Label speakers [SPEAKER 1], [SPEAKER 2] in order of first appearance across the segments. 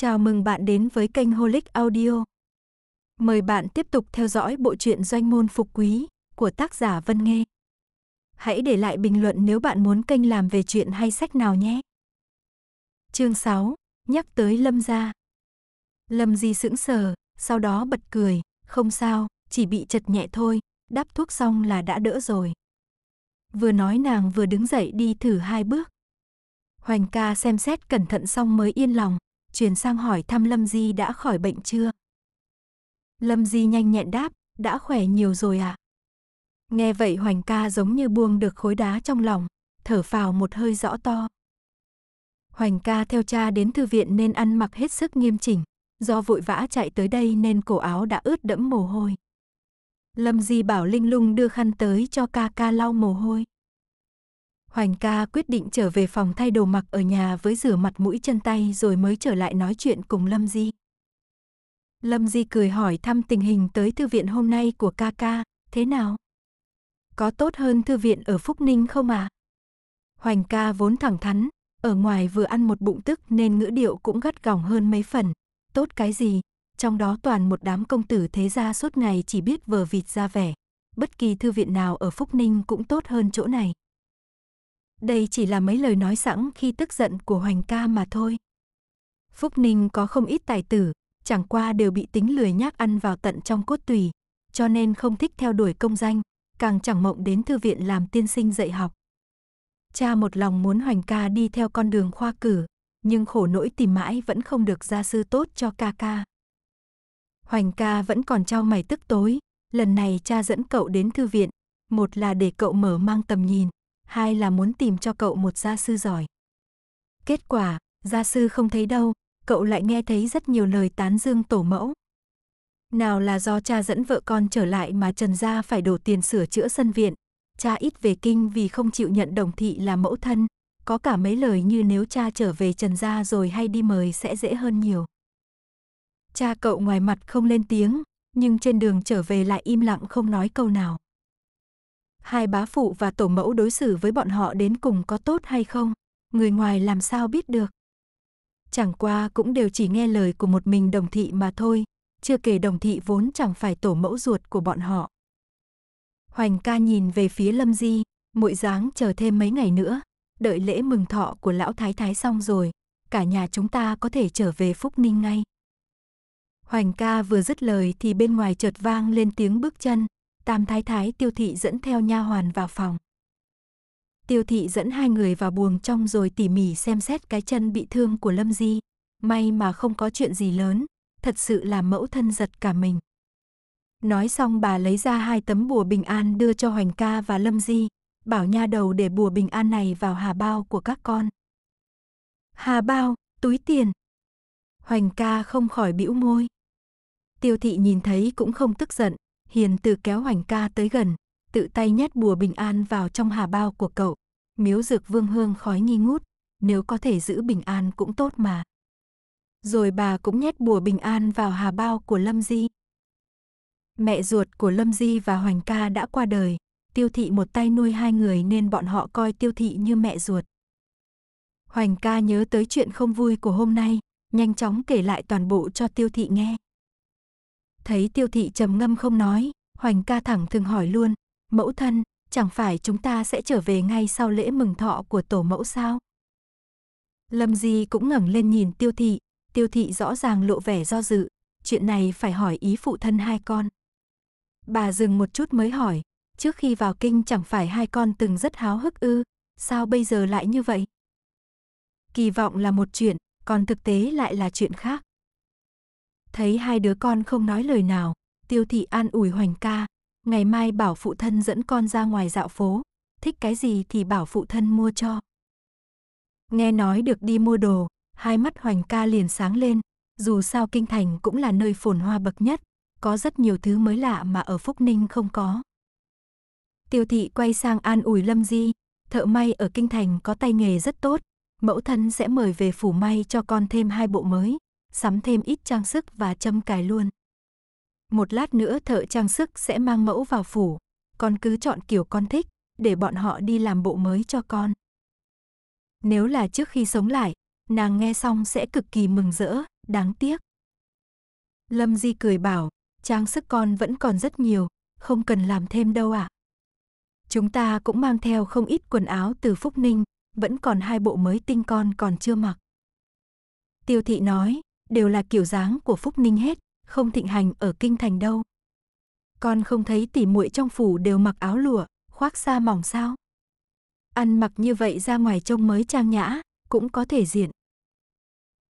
[SPEAKER 1] Chào mừng bạn đến với kênh Holic Audio. Mời bạn tiếp tục theo dõi bộ truyện Doanh môn phục quý của tác giả Vân Nghê. Hãy để lại bình luận nếu bạn muốn kênh làm về chuyện hay sách nào nhé. Chương 6, nhắc tới Lâm gia. Lâm Di sững sờ, sau đó bật cười, không sao, chỉ bị chật nhẹ thôi, đắp thuốc xong là đã đỡ rồi. Vừa nói nàng vừa đứng dậy đi thử hai bước. Hoành ca xem xét cẩn thận xong mới yên lòng, chuyển sang hỏi thăm Lâm Di đã khỏi bệnh chưa. Lâm Di nhanh nhẹn đáp, đã khỏe nhiều rồi ạ. À? Nghe vậy Hoành ca giống như buông được khối đá trong lòng, thở phào một hơi rõ to. Hoành ca theo cha đến thư viện nên ăn mặc hết sức nghiêm chỉnh, do vội vã chạy tới đây nên cổ áo đã ướt đẫm mồ hôi. Lâm Di bảo Linh Lung đưa khăn tới cho ca ca lau mồ hôi. Hoành ca quyết định trở về phòng thay đồ mặc ở nhà với rửa mặt mũi chân tay rồi mới trở lại nói chuyện cùng Lâm Di. Lâm Di cười hỏi thăm tình hình tới thư viện hôm nay của ca ca, thế nào? Có tốt hơn thư viện ở Phúc Ninh không à? Hoành ca vốn thẳng thắn, ở ngoài vừa ăn một bụng tức nên ngữ điệu cũng gắt gỏng hơn mấy phần. Tốt cái gì, trong đó toàn một đám công tử thế gia suốt ngày chỉ biết vờ vịt ra vẻ. Bất kỳ thư viện nào ở Phúc Ninh cũng tốt hơn chỗ này. Đây chỉ là mấy lời nói sẵn khi tức giận của Hoành ca mà thôi. Phúc Ninh có không ít tài tử, chẳng qua đều bị tính lười nhác ăn vào tận trong cốt tùy, cho nên không thích theo đuổi công danh, càng chẳng mộng đến thư viện làm tiên sinh dạy học. Cha một lòng muốn Hoành ca đi theo con đường khoa cử, nhưng khổ nỗi tìm mãi vẫn không được gia sư tốt cho ca ca. Hoành ca vẫn còn trao mày tức tối, lần này cha dẫn cậu đến thư viện, một là để cậu mở mang tầm nhìn, hai là muốn tìm cho cậu một gia sư giỏi. Kết quả, gia sư không thấy đâu, cậu lại nghe thấy rất nhiều lời tán dương tổ mẫu. Nào là do cha dẫn vợ con trở lại mà Trần Gia phải đổ tiền sửa chữa sân viện, cha ít về kinh vì không chịu nhận đồng thị là mẫu thân, có cả mấy lời như nếu cha trở về Trần Gia rồi hay đi mời sẽ dễ hơn nhiều. Cha cậu ngoài mặt không lên tiếng, nhưng trên đường trở về lại im lặng không nói câu nào hai bá phụ và tổ mẫu đối xử với bọn họ đến cùng có tốt hay không, người ngoài làm sao biết được. Chẳng qua cũng đều chỉ nghe lời của một mình đồng thị mà thôi, chưa kể đồng thị vốn chẳng phải tổ mẫu ruột của bọn họ. Hoành ca nhìn về phía Lâm Di, mỗi dáng chờ thêm mấy ngày nữa, đợi lễ mừng thọ của lão thái thái xong rồi, cả nhà chúng ta có thể trở về Phúc Ninh ngay. Hoành ca vừa dứt lời thì bên ngoài chợt vang lên tiếng bước chân, Tam thái thái tiêu thị dẫn theo nha hoàn vào phòng. Tiêu thị dẫn hai người vào buồng trong rồi tỉ mỉ xem xét cái chân bị thương của Lâm Di. May mà không có chuyện gì lớn, thật sự là mẫu thân giật cả mình. Nói xong bà lấy ra hai tấm bùa bình an đưa cho Hoành ca và Lâm Di, bảo nha đầu để bùa bình an này vào hà bao của các con. Hà bao, túi tiền. Hoành ca không khỏi bĩu môi. Tiêu thị nhìn thấy cũng không tức giận, Hiền từ kéo hoành ca tới gần, tự tay nhét bùa bình an vào trong hà bao của cậu. Miếu dược vương hương khói nghi ngút, nếu có thể giữ bình an cũng tốt mà. Rồi bà cũng nhét bùa bình an vào hà bao của Lâm Di. Mẹ ruột của Lâm Di và Hoành ca đã qua đời, tiêu thị một tay nuôi hai người nên bọn họ coi tiêu thị như mẹ ruột. Hoành ca nhớ tới chuyện không vui của hôm nay, nhanh chóng kể lại toàn bộ cho tiêu thị nghe. Thấy tiêu thị trầm ngâm không nói, Hoành ca thẳng thường hỏi luôn, mẫu thân, chẳng phải chúng ta sẽ trở về ngay sau lễ mừng thọ của tổ mẫu sao? Lâm Di cũng ngẩng lên nhìn tiêu thị, tiêu thị rõ ràng lộ vẻ do dự, chuyện này phải hỏi ý phụ thân hai con. Bà dừng một chút mới hỏi, trước khi vào kinh chẳng phải hai con từng rất háo hức ư, sao bây giờ lại như vậy? Kỳ vọng là một chuyện, còn thực tế lại là chuyện khác. Thấy hai đứa con không nói lời nào, tiêu thị an ủi hoành ca. Ngày mai bảo phụ thân dẫn con ra ngoài dạo phố. Thích cái gì thì bảo phụ thân mua cho. Nghe nói được đi mua đồ, hai mắt hoành ca liền sáng lên. Dù sao kinh thành cũng là nơi phồn hoa bậc nhất. Có rất nhiều thứ mới lạ mà ở Phúc Ninh không có. Tiêu thị quay sang an ủi Lâm Di, thợ may ở Kinh Thành có tay nghề rất tốt, mẫu thân sẽ mời về phủ may cho con thêm hai bộ mới sắm thêm ít trang sức và châm cài luôn. Một lát nữa thợ trang sức sẽ mang mẫu vào phủ, con cứ chọn kiểu con thích, để bọn họ đi làm bộ mới cho con. Nếu là trước khi sống lại, nàng nghe xong sẽ cực kỳ mừng rỡ, đáng tiếc. Lâm Di cười bảo, trang sức con vẫn còn rất nhiều, không cần làm thêm đâu ạ. À. Chúng ta cũng mang theo không ít quần áo từ Phúc Ninh, vẫn còn hai bộ mới tinh con còn chưa mặc. Tiêu thị nói, đều là kiểu dáng của Phúc Ninh hết, không thịnh hành ở kinh thành đâu. Con không thấy tỉ muội trong phủ đều mặc áo lụa, khoác xa mỏng sao? Ăn mặc như vậy ra ngoài trông mới trang nhã, cũng có thể diện.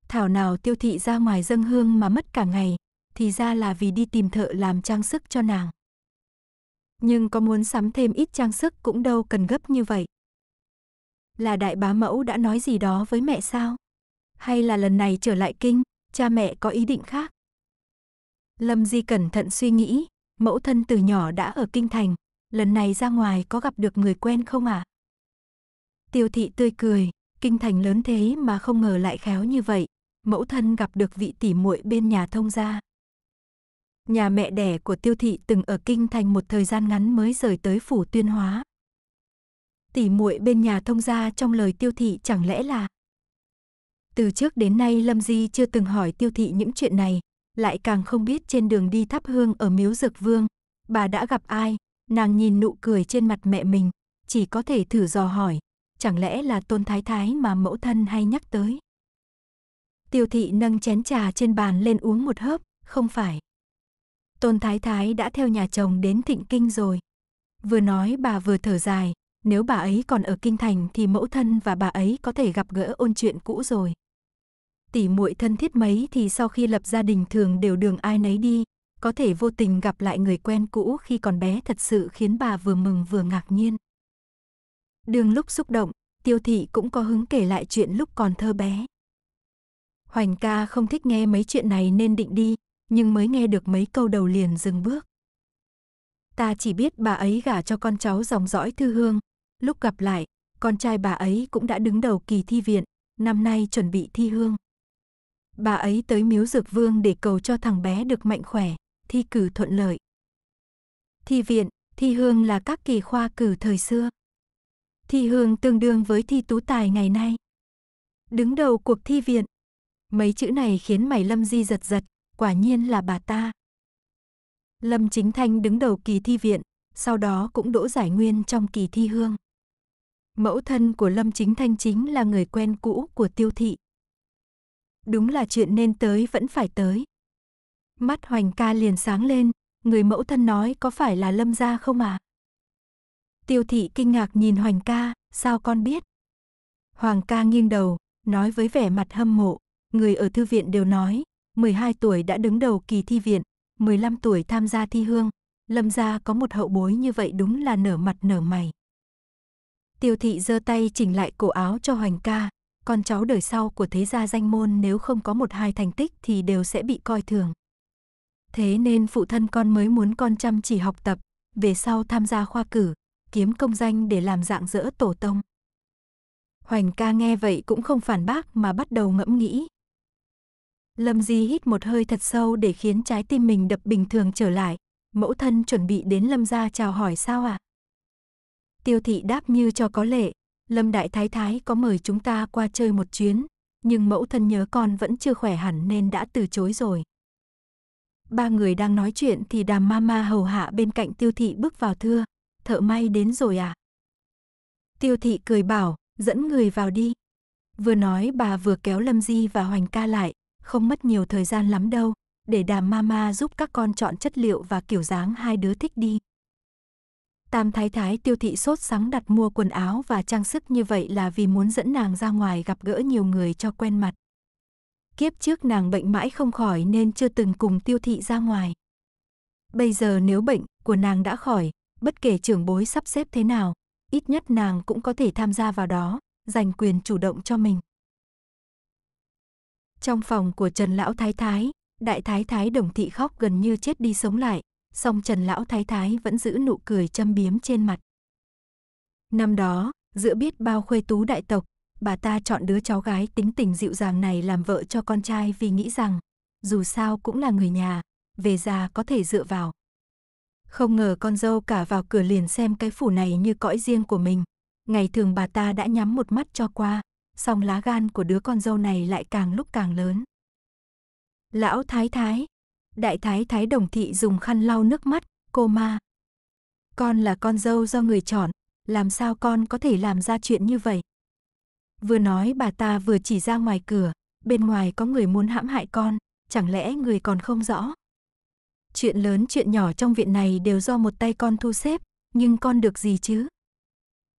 [SPEAKER 1] Thảo nào tiêu thị ra ngoài dâng hương mà mất cả ngày, thì ra là vì đi tìm thợ làm trang sức cho nàng. Nhưng có muốn sắm thêm ít trang sức cũng đâu cần gấp như vậy. Là đại bá mẫu đã nói gì đó với mẹ sao? Hay là lần này trở lại kinh, cha mẹ có ý định khác. Lâm Di cẩn thận suy nghĩ, mẫu thân từ nhỏ đã ở kinh thành, lần này ra ngoài có gặp được người quen không ạ? À? Tiêu thị tươi cười, kinh thành lớn thế mà không ngờ lại khéo như vậy, mẫu thân gặp được vị tỷ muội bên nhà thông gia. Nhà mẹ đẻ của Tiêu thị từng ở kinh thành một thời gian ngắn mới rời tới phủ Tuyên Hóa. Tỷ muội bên nhà thông gia trong lời Tiêu thị chẳng lẽ là từ trước đến nay Lâm Di chưa từng hỏi tiêu thị những chuyện này, lại càng không biết trên đường đi thắp hương ở miếu dược vương, bà đã gặp ai, nàng nhìn nụ cười trên mặt mẹ mình, chỉ có thể thử dò hỏi, chẳng lẽ là tôn thái thái mà mẫu thân hay nhắc tới. Tiêu thị nâng chén trà trên bàn lên uống một hớp, không phải. Tôn thái thái đã theo nhà chồng đến thịnh kinh rồi. Vừa nói bà vừa thở dài, nếu bà ấy còn ở kinh thành thì mẫu thân và bà ấy có thể gặp gỡ ôn chuyện cũ rồi tỷ muội thân thiết mấy thì sau khi lập gia đình thường đều đường ai nấy đi, có thể vô tình gặp lại người quen cũ khi còn bé thật sự khiến bà vừa mừng vừa ngạc nhiên. Đường lúc xúc động, tiêu thị cũng có hứng kể lại chuyện lúc còn thơ bé. Hoành ca không thích nghe mấy chuyện này nên định đi, nhưng mới nghe được mấy câu đầu liền dừng bước. Ta chỉ biết bà ấy gả cho con cháu dòng dõi thư hương, lúc gặp lại, con trai bà ấy cũng đã đứng đầu kỳ thi viện, năm nay chuẩn bị thi hương. Bà ấy tới miếu dược vương để cầu cho thằng bé được mạnh khỏe, thi cử thuận lợi. Thi viện, thi hương là các kỳ khoa cử thời xưa. Thi hương tương đương với thi tú tài ngày nay. Đứng đầu cuộc thi viện. Mấy chữ này khiến mày Lâm Di giật giật, quả nhiên là bà ta. Lâm Chính Thanh đứng đầu kỳ thi viện, sau đó cũng đỗ giải nguyên trong kỳ thi hương. Mẫu thân của Lâm Chính Thanh chính là người quen cũ của Tiêu Thị, đúng là chuyện nên tới vẫn phải tới. Mắt Hoành ca liền sáng lên, người mẫu thân nói có phải là Lâm gia không à? Tiêu thị kinh ngạc nhìn Hoành ca, sao con biết? Hoàng ca nghiêng đầu, nói với vẻ mặt hâm mộ, người ở thư viện đều nói, 12 tuổi đã đứng đầu kỳ thi viện, 15 tuổi tham gia thi hương, Lâm gia có một hậu bối như vậy đúng là nở mặt nở mày. Tiêu thị giơ tay chỉnh lại cổ áo cho Hoành ca, con cháu đời sau của thế gia danh môn nếu không có một hai thành tích thì đều sẽ bị coi thường. Thế nên phụ thân con mới muốn con chăm chỉ học tập, về sau tham gia khoa cử, kiếm công danh để làm dạng dỡ tổ tông. Hoành ca nghe vậy cũng không phản bác mà bắt đầu ngẫm nghĩ. Lâm Di hít một hơi thật sâu để khiến trái tim mình đập bình thường trở lại. Mẫu thân chuẩn bị đến Lâm gia chào hỏi sao ạ? À? Tiêu thị đáp như cho có lệ, Lâm Đại Thái Thái có mời chúng ta qua chơi một chuyến, nhưng mẫu thân nhớ con vẫn chưa khỏe hẳn nên đã từ chối rồi. Ba người đang nói chuyện thì đàm mama hầu hạ bên cạnh tiêu thị bước vào thưa, thợ may đến rồi à? Tiêu thị cười bảo, dẫn người vào đi. Vừa nói bà vừa kéo Lâm Di và Hoành ca lại, không mất nhiều thời gian lắm đâu, để đàm mama giúp các con chọn chất liệu và kiểu dáng hai đứa thích đi. Tam thái thái tiêu thị sốt sắng đặt mua quần áo và trang sức như vậy là vì muốn dẫn nàng ra ngoài gặp gỡ nhiều người cho quen mặt. Kiếp trước nàng bệnh mãi không khỏi nên chưa từng cùng tiêu thị ra ngoài. Bây giờ nếu bệnh của nàng đã khỏi, bất kể trưởng bối sắp xếp thế nào, ít nhất nàng cũng có thể tham gia vào đó, giành quyền chủ động cho mình. Trong phòng của Trần Lão Thái Thái, Đại Thái Thái Đồng Thị khóc gần như chết đi sống lại, song Trần Lão Thái Thái vẫn giữ nụ cười châm biếm trên mặt. Năm đó, giữa biết bao khuê tú đại tộc, bà ta chọn đứa cháu gái tính tình dịu dàng này làm vợ cho con trai vì nghĩ rằng, dù sao cũng là người nhà, về già có thể dựa vào. Không ngờ con dâu cả vào cửa liền xem cái phủ này như cõi riêng của mình. Ngày thường bà ta đã nhắm một mắt cho qua, song lá gan của đứa con dâu này lại càng lúc càng lớn. Lão thái thái, Đại thái thái đồng thị dùng khăn lau nước mắt, cô ma. Con là con dâu do người chọn, làm sao con có thể làm ra chuyện như vậy? Vừa nói bà ta vừa chỉ ra ngoài cửa, bên ngoài có người muốn hãm hại con, chẳng lẽ người còn không rõ? Chuyện lớn chuyện nhỏ trong viện này đều do một tay con thu xếp, nhưng con được gì chứ?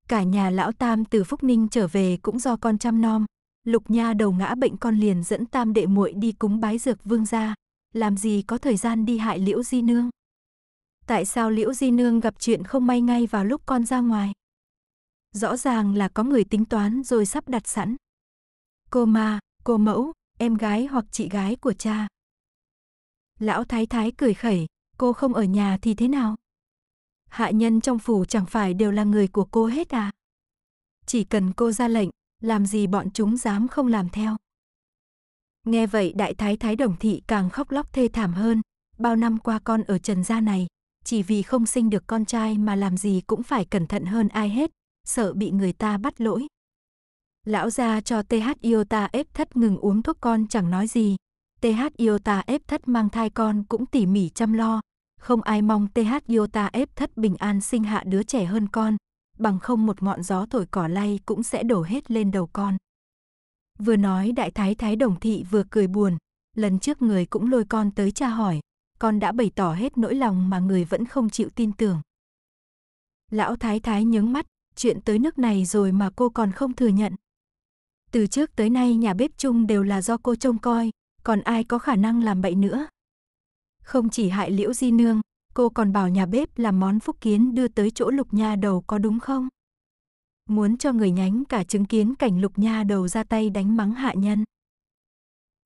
[SPEAKER 1] Cả nhà lão Tam từ Phúc Ninh trở về cũng do con chăm nom, Lục Nha đầu ngã bệnh con liền dẫn Tam đệ muội đi cúng bái dược vương gia, làm gì có thời gian đi hại Liễu Di Nương. Tại sao Liễu Di Nương gặp chuyện không may ngay vào lúc con ra ngoài? Rõ ràng là có người tính toán rồi sắp đặt sẵn. Cô ma, cô mẫu, em gái hoặc chị gái của cha. Lão Thái Thái cười khẩy, cô không ở nhà thì thế nào? Hạ nhân trong phủ chẳng phải đều là người của cô hết à? Chỉ cần cô ra lệnh, làm gì bọn chúng dám không làm theo. Nghe vậy đại thái thái đồng thị càng khóc lóc thê thảm hơn, bao năm qua con ở trần gia này, chỉ vì không sinh được con trai mà làm gì cũng phải cẩn thận hơn ai hết, sợ bị người ta bắt lỗi. Lão gia cho TH Iota ép thất ngừng uống thuốc con chẳng nói gì, TH Iota ép thất mang thai con cũng tỉ mỉ chăm lo, không ai mong TH Iota ép thất bình an sinh hạ đứa trẻ hơn con, bằng không một ngọn gió thổi cỏ lay cũng sẽ đổ hết lên đầu con. Vừa nói đại thái thái đồng thị vừa cười buồn, lần trước người cũng lôi con tới cha hỏi, con đã bày tỏ hết nỗi lòng mà người vẫn không chịu tin tưởng. Lão thái thái nhướng mắt, chuyện tới nước này rồi mà cô còn không thừa nhận. Từ trước tới nay nhà bếp chung đều là do cô trông coi, còn ai có khả năng làm bậy nữa. Không chỉ hại liễu di nương, cô còn bảo nhà bếp làm món phúc kiến đưa tới chỗ lục nha đầu có đúng không? muốn cho người nhánh cả chứng kiến cảnh lục nha đầu ra tay đánh mắng hạ nhân.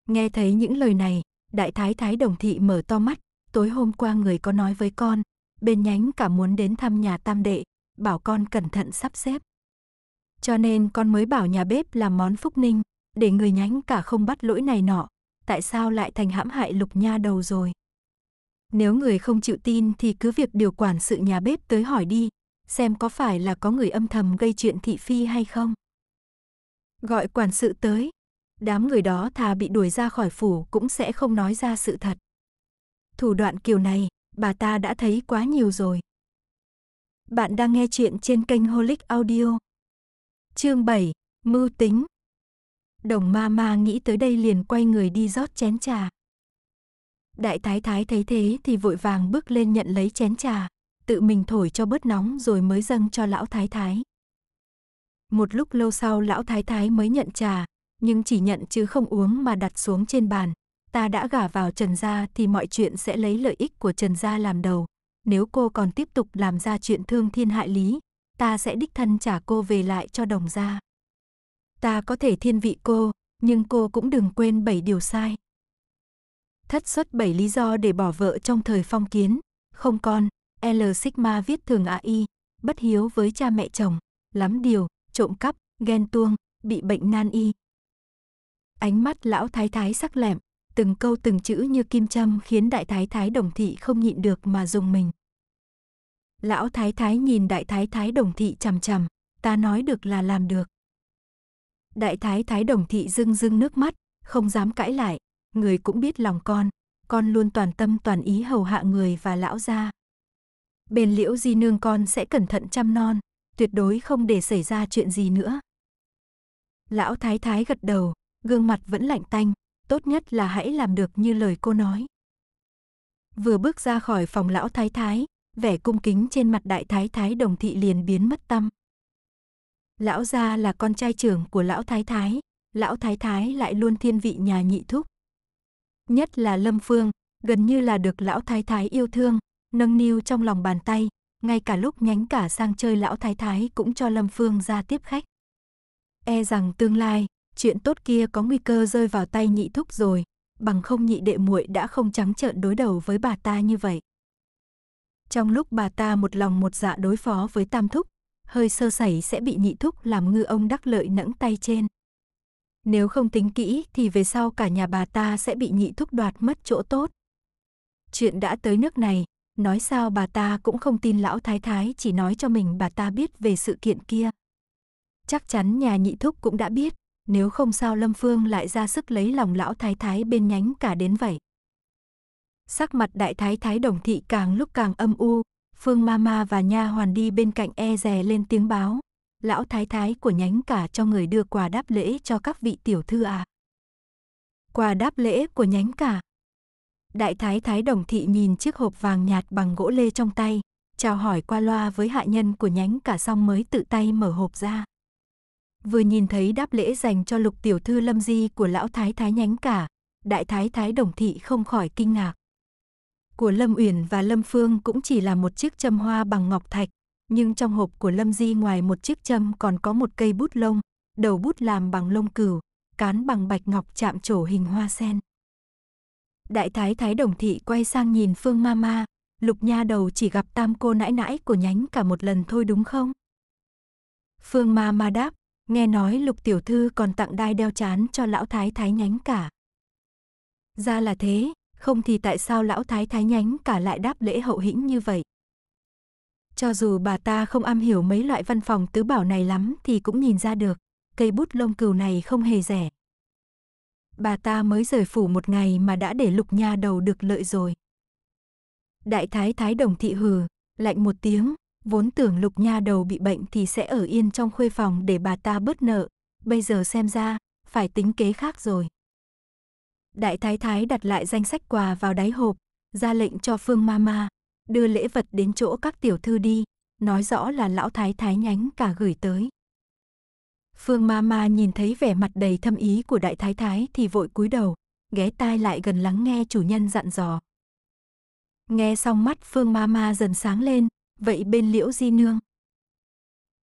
[SPEAKER 1] Nghe thấy những lời này, đại thái thái đồng thị mở to mắt, tối hôm qua người có nói với con, bên nhánh cả muốn đến thăm nhà tam đệ, bảo con cẩn thận sắp xếp. Cho nên con mới bảo nhà bếp làm món phúc ninh, để người nhánh cả không bắt lỗi này nọ, tại sao lại thành hãm hại lục nha đầu rồi. Nếu người không chịu tin thì cứ việc điều quản sự nhà bếp tới hỏi đi, xem có phải là có người âm thầm gây chuyện thị phi hay không. Gọi quản sự tới, đám người đó thà bị đuổi ra khỏi phủ cũng sẽ không nói ra sự thật. Thủ đoạn kiểu này, bà ta đã thấy quá nhiều rồi. Bạn đang nghe chuyện trên kênh Holic Audio. Chương 7, Mưu tính. Đồng ma ma nghĩ tới đây liền quay người đi rót chén trà. Đại thái thái thấy thế thì vội vàng bước lên nhận lấy chén trà, tự mình thổi cho bớt nóng rồi mới dâng cho lão thái thái. Một lúc lâu sau lão thái thái mới nhận trà, nhưng chỉ nhận chứ không uống mà đặt xuống trên bàn. Ta đã gả vào Trần Gia thì mọi chuyện sẽ lấy lợi ích của Trần Gia làm đầu. Nếu cô còn tiếp tục làm ra chuyện thương thiên hại lý, ta sẽ đích thân trả cô về lại cho đồng gia. Ta có thể thiên vị cô, nhưng cô cũng đừng quên bảy điều sai. Thất xuất bảy lý do để bỏ vợ trong thời phong kiến, không con, L sigma viết thường AI, bất hiếu với cha mẹ chồng, lắm điều, trộm cắp, ghen tuông, bị bệnh nan y. Ánh mắt lão thái thái sắc lẹm, từng câu từng chữ như kim châm khiến đại thái thái đồng thị không nhịn được mà dùng mình. Lão thái thái nhìn đại thái thái đồng thị chằm chằm, ta nói được là làm được. Đại thái thái đồng thị rưng rưng nước mắt, không dám cãi lại, người cũng biết lòng con, con luôn toàn tâm toàn ý hầu hạ người và lão gia bên liễu di nương con sẽ cẩn thận chăm non, tuyệt đối không để xảy ra chuyện gì nữa. Lão thái thái gật đầu, gương mặt vẫn lạnh tanh, tốt nhất là hãy làm được như lời cô nói. Vừa bước ra khỏi phòng lão thái thái, vẻ cung kính trên mặt đại thái thái đồng thị liền biến mất tâm. Lão gia là con trai trưởng của lão thái thái, lão thái thái lại luôn thiên vị nhà nhị thúc. Nhất là Lâm Phương, gần như là được lão thái thái yêu thương, nâng niu trong lòng bàn tay, ngay cả lúc nhánh cả sang chơi lão thái thái cũng cho Lâm Phương ra tiếp khách. E rằng tương lai, chuyện tốt kia có nguy cơ rơi vào tay nhị thúc rồi, bằng không nhị đệ muội đã không trắng trợn đối đầu với bà ta như vậy. Trong lúc bà ta một lòng một dạ đối phó với tam thúc, hơi sơ sẩy sẽ bị nhị thúc làm ngư ông đắc lợi nẫng tay trên. Nếu không tính kỹ thì về sau cả nhà bà ta sẽ bị nhị thúc đoạt mất chỗ tốt. Chuyện đã tới nước này, nói sao bà ta cũng không tin lão thái thái chỉ nói cho mình bà ta biết về sự kiện kia. Chắc chắn nhà nhị thúc cũng đã biết, nếu không sao Lâm Phương lại ra sức lấy lòng lão thái thái bên nhánh cả đến vậy. Sắc mặt đại thái thái đồng thị càng lúc càng âm u, Phương Mama và nha hoàn đi bên cạnh e rè lên tiếng báo, lão thái thái của nhánh cả cho người đưa quà đáp lễ cho các vị tiểu thư à. Quà đáp lễ của nhánh cả, Đại thái thái đồng thị nhìn chiếc hộp vàng nhạt bằng gỗ lê trong tay, chào hỏi qua loa với hạ nhân của nhánh cả xong mới tự tay mở hộp ra. Vừa nhìn thấy đáp lễ dành cho lục tiểu thư lâm di của lão thái thái nhánh cả, đại thái thái đồng thị không khỏi kinh ngạc. Của Lâm Uyển và Lâm Phương cũng chỉ là một chiếc châm hoa bằng ngọc thạch, nhưng trong hộp của Lâm Di ngoài một chiếc châm còn có một cây bút lông, đầu bút làm bằng lông cừu, cán bằng bạch ngọc chạm trổ hình hoa sen. Đại thái thái đồng thị quay sang nhìn Phương Mama, Lục Nha đầu chỉ gặp tam cô nãi nãi của nhánh cả một lần thôi đúng không? Phương Mama đáp, nghe nói Lục tiểu thư còn tặng đai đeo chán cho lão thái thái nhánh cả. Ra là thế, không thì tại sao lão thái thái nhánh cả lại đáp lễ hậu hĩnh như vậy? Cho dù bà ta không am hiểu mấy loại văn phòng tứ bảo này lắm thì cũng nhìn ra được, cây bút lông cừu này không hề rẻ. Bà ta mới rời phủ một ngày mà đã để lục nha đầu được lợi rồi. Đại thái thái đồng thị hừ, lạnh một tiếng, vốn tưởng lục nha đầu bị bệnh thì sẽ ở yên trong khuê phòng để bà ta bớt nợ, bây giờ xem ra, phải tính kế khác rồi. Đại thái thái đặt lại danh sách quà vào đáy hộp, ra lệnh cho Phương Mama, đưa lễ vật đến chỗ các tiểu thư đi, nói rõ là lão thái thái nhánh cả gửi tới. Phương ma ma nhìn thấy vẻ mặt đầy thâm ý của đại thái thái thì vội cúi đầu, ghé tai lại gần lắng nghe chủ nhân dặn dò. Nghe xong mắt Phương ma ma dần sáng lên, vậy bên liễu di nương?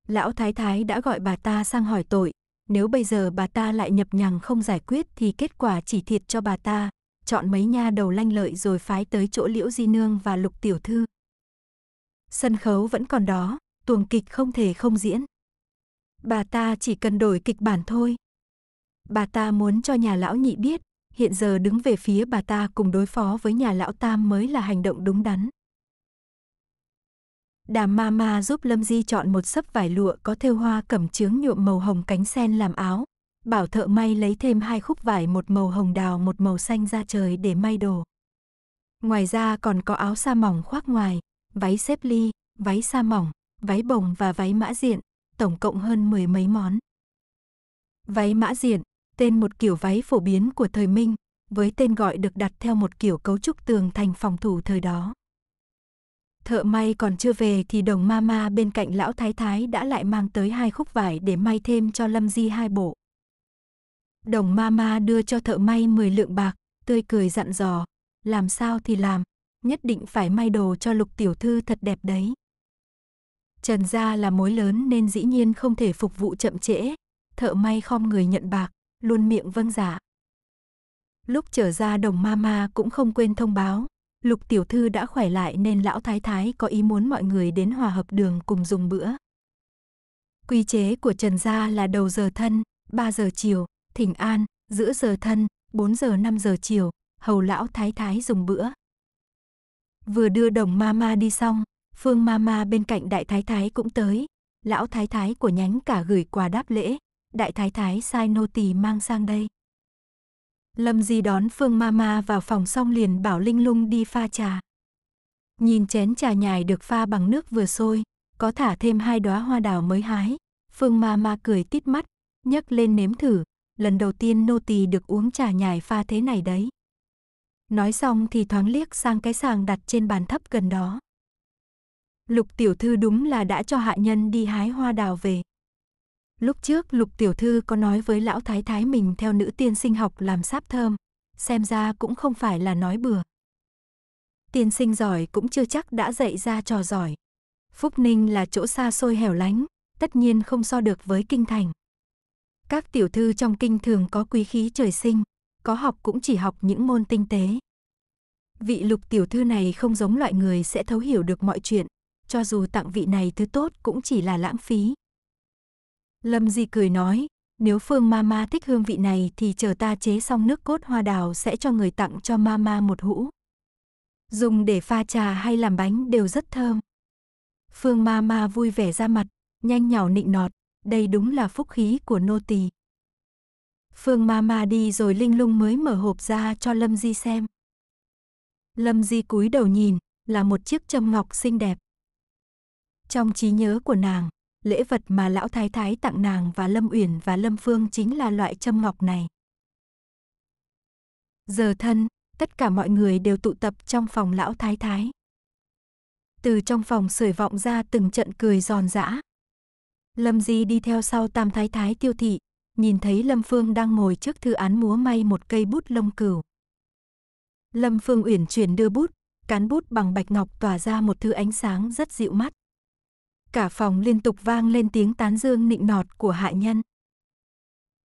[SPEAKER 1] Lão thái thái đã gọi bà ta sang hỏi tội, nếu bây giờ bà ta lại nhập nhằng không giải quyết thì kết quả chỉ thiệt cho bà ta, chọn mấy nha đầu lanh lợi rồi phái tới chỗ liễu di nương và lục tiểu thư. Sân khấu vẫn còn đó, tuồng kịch không thể không diễn. Bà ta chỉ cần đổi kịch bản thôi. Bà ta muốn cho nhà lão nhị biết, hiện giờ đứng về phía bà ta cùng đối phó với nhà lão tam mới là hành động đúng đắn. Đàm ma ma giúp Lâm Di chọn một sấp vải lụa có thêu hoa cẩm chướng nhuộm màu hồng cánh sen làm áo. Bảo thợ may lấy thêm hai khúc vải một màu hồng đào một màu xanh ra trời để may đồ. Ngoài ra còn có áo sa mỏng khoác ngoài, váy xếp ly, váy sa mỏng, váy bồng và váy mã diện tổng cộng hơn mười mấy món. Váy mã diện, tên một kiểu váy phổ biến của thời Minh, với tên gọi được đặt theo một kiểu cấu trúc tường thành phòng thủ thời đó. Thợ may còn chưa về thì đồng ma ma bên cạnh lão thái thái đã lại mang tới hai khúc vải để may thêm cho Lâm Di hai bộ. Đồng ma ma đưa cho thợ may 10 lượng bạc, tươi cười dặn dò, làm sao thì làm, nhất định phải may đồ cho lục tiểu thư thật đẹp đấy. Trần gia là mối lớn nên dĩ nhiên không thể phục vụ chậm trễ. Thợ may khom người nhận bạc, luôn miệng vâng giả. Dạ. Lúc trở ra đồng ma ma cũng không quên thông báo. Lục tiểu thư đã khỏe lại nên lão thái thái có ý muốn mọi người đến hòa hợp đường cùng dùng bữa. Quy chế của Trần gia là đầu giờ thân, 3 giờ chiều, thỉnh an, giữa giờ thân, 4 giờ 5 giờ chiều, hầu lão thái thái dùng bữa. Vừa đưa đồng ma ma đi xong, Phương Mama bên cạnh Đại Thái Thái cũng tới, lão Thái Thái của nhánh cả gửi quà đáp lễ, Đại Thái Thái sai nô tỳ mang sang đây. Lâm Di đón Phương Mama vào phòng xong liền bảo Linh Lung đi pha trà. Nhìn chén trà nhài được pha bằng nước vừa sôi, có thả thêm hai đóa hoa đào mới hái, Phương Mama cười tít mắt, nhấc lên nếm thử, lần đầu tiên nô tỳ được uống trà nhài pha thế này đấy. Nói xong thì thoáng liếc sang cái sàng đặt trên bàn thấp gần đó. Lục tiểu thư đúng là đã cho hạ nhân đi hái hoa đào về. Lúc trước lục tiểu thư có nói với lão thái thái mình theo nữ tiên sinh học làm sáp thơm, xem ra cũng không phải là nói bừa. Tiên sinh giỏi cũng chưa chắc đã dạy ra trò giỏi. Phúc Ninh là chỗ xa xôi hẻo lánh, tất nhiên không so được với kinh thành. Các tiểu thư trong kinh thường có quý khí trời sinh, có học cũng chỉ học những môn tinh tế. Vị lục tiểu thư này không giống loại người sẽ thấu hiểu được mọi chuyện, cho dù tặng vị này thứ tốt cũng chỉ là lãng phí. Lâm Di cười nói, nếu Phương Mama thích hương vị này thì chờ ta chế xong nước cốt hoa đào sẽ cho người tặng cho Mama một hũ. Dùng để pha trà hay làm bánh đều rất thơm. Phương Mama vui vẻ ra mặt, nhanh nhỏ nịnh nọt, đây đúng là phúc khí của nô tỳ. Phương Mama đi rồi Linh Lung mới mở hộp ra cho Lâm Di xem. Lâm Di cúi đầu nhìn, là một chiếc châm ngọc xinh đẹp. Trong trí nhớ của nàng, lễ vật mà lão thái thái tặng nàng và Lâm Uyển và Lâm Phương chính là loại châm ngọc này. Giờ thân, tất cả mọi người đều tụ tập trong phòng lão thái thái. Từ trong phòng sưởi vọng ra từng trận cười giòn giã. Lâm Di đi theo sau tam thái thái tiêu thị, nhìn thấy Lâm Phương đang ngồi trước thư án múa may một cây bút lông cửu Lâm Phương uyển chuyển đưa bút, cán bút bằng bạch ngọc tỏa ra một thứ ánh sáng rất dịu mắt. Cả phòng liên tục vang lên tiếng tán dương nịnh nọt của hạ nhân.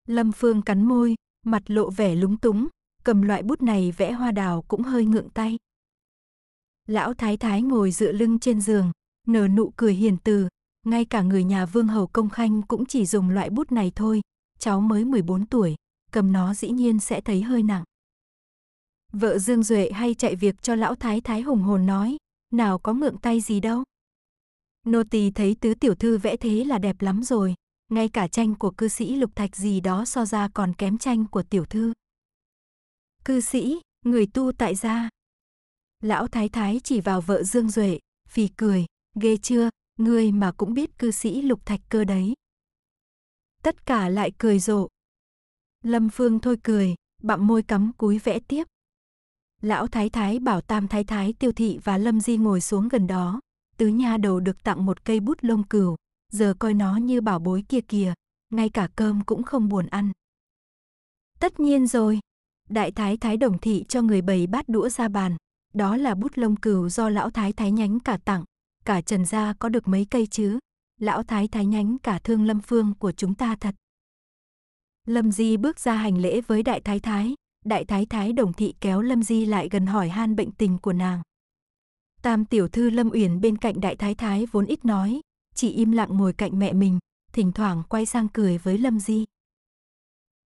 [SPEAKER 1] Lâm Phương cắn môi, mặt lộ vẻ lúng túng, cầm loại bút này vẽ hoa đào cũng hơi ngượng tay. Lão Thái Thái ngồi dựa lưng trên giường, nở nụ cười hiền từ, ngay cả người nhà Vương Hầu Công Khanh cũng chỉ dùng loại bút này thôi, cháu mới 14 tuổi, cầm nó dĩ nhiên sẽ thấy hơi nặng. Vợ Dương Duệ hay chạy việc cho lão Thái Thái hùng hồn nói, nào có ngượng tay gì đâu. Nô tỳ thấy tứ tiểu thư vẽ thế là đẹp lắm rồi, ngay cả tranh của cư sĩ Lục Thạch gì đó so ra còn kém tranh của tiểu thư. Cư sĩ, người tu tại gia. Lão thái thái chỉ vào vợ Dương Duệ, phì cười, ghê chưa, người mà cũng biết cư sĩ Lục Thạch cơ đấy. Tất cả lại cười rộ. Lâm Phương thôi cười, bặm môi cắm cúi vẽ tiếp. Lão thái thái bảo Tam thái thái Tiêu thị và Lâm Di ngồi xuống gần đó, tứ nha đầu được tặng một cây bút lông cừu, giờ coi nó như bảo bối kia kìa, ngay cả cơm cũng không buồn ăn. Tất nhiên rồi, đại thái thái đồng thị cho người bày bát đũa ra bàn, đó là bút lông cừu do lão thái thái nhánh cả tặng, cả trần gia có được mấy cây chứ, lão thái thái nhánh cả thương lâm phương của chúng ta thật. Lâm Di bước ra hành lễ với đại thái thái, đại thái thái đồng thị kéo Lâm Di lại gần hỏi han bệnh tình của nàng. Tam tiểu thư Lâm Uyển bên cạnh đại thái thái vốn ít nói, chỉ im lặng ngồi cạnh mẹ mình, thỉnh thoảng quay sang cười với Lâm Di.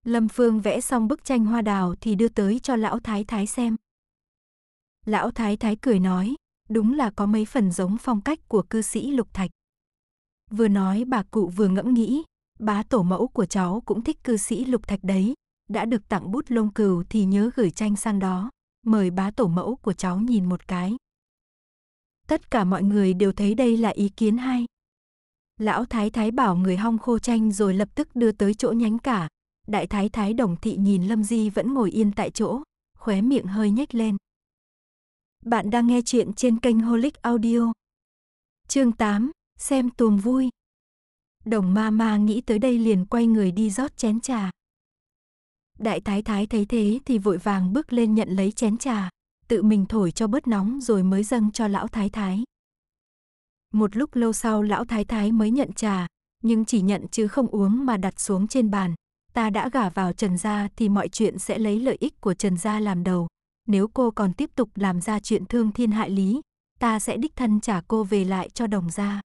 [SPEAKER 1] Lâm Phương vẽ xong bức tranh hoa đào thì đưa tới cho lão thái thái xem. Lão thái thái cười nói, đúng là có mấy phần giống phong cách của cư sĩ Lục Thạch. Vừa nói bà cụ vừa ngẫm nghĩ, bá tổ mẫu của cháu cũng thích cư sĩ Lục Thạch đấy, đã được tặng bút lông cừu thì nhớ gửi tranh sang đó, mời bá tổ mẫu của cháu nhìn một cái. Tất cả mọi người đều thấy đây là ý kiến hay. Lão Thái Thái bảo người hong khô chanh rồi lập tức đưa tới chỗ nhánh cả. Đại Thái Thái đồng thị nhìn Lâm Di vẫn ngồi yên tại chỗ, khóe miệng hơi nhếch lên. Bạn đang nghe chuyện trên kênh Holic Audio. Chương 8, xem tuồng vui. Đồng ma ma nghĩ tới đây liền quay người đi rót chén trà. Đại thái thái thấy thế thì vội vàng bước lên nhận lấy chén trà tự mình thổi cho bớt nóng rồi mới dâng cho lão thái thái. Một lúc lâu sau lão thái thái mới nhận trà, nhưng chỉ nhận chứ không uống mà đặt xuống trên bàn. Ta đã gả vào Trần gia thì mọi chuyện sẽ lấy lợi ích của Trần gia làm đầu. Nếu cô còn tiếp tục làm ra chuyện thương thiên hại lý, ta sẽ đích thân trả cô về lại cho đồng gia.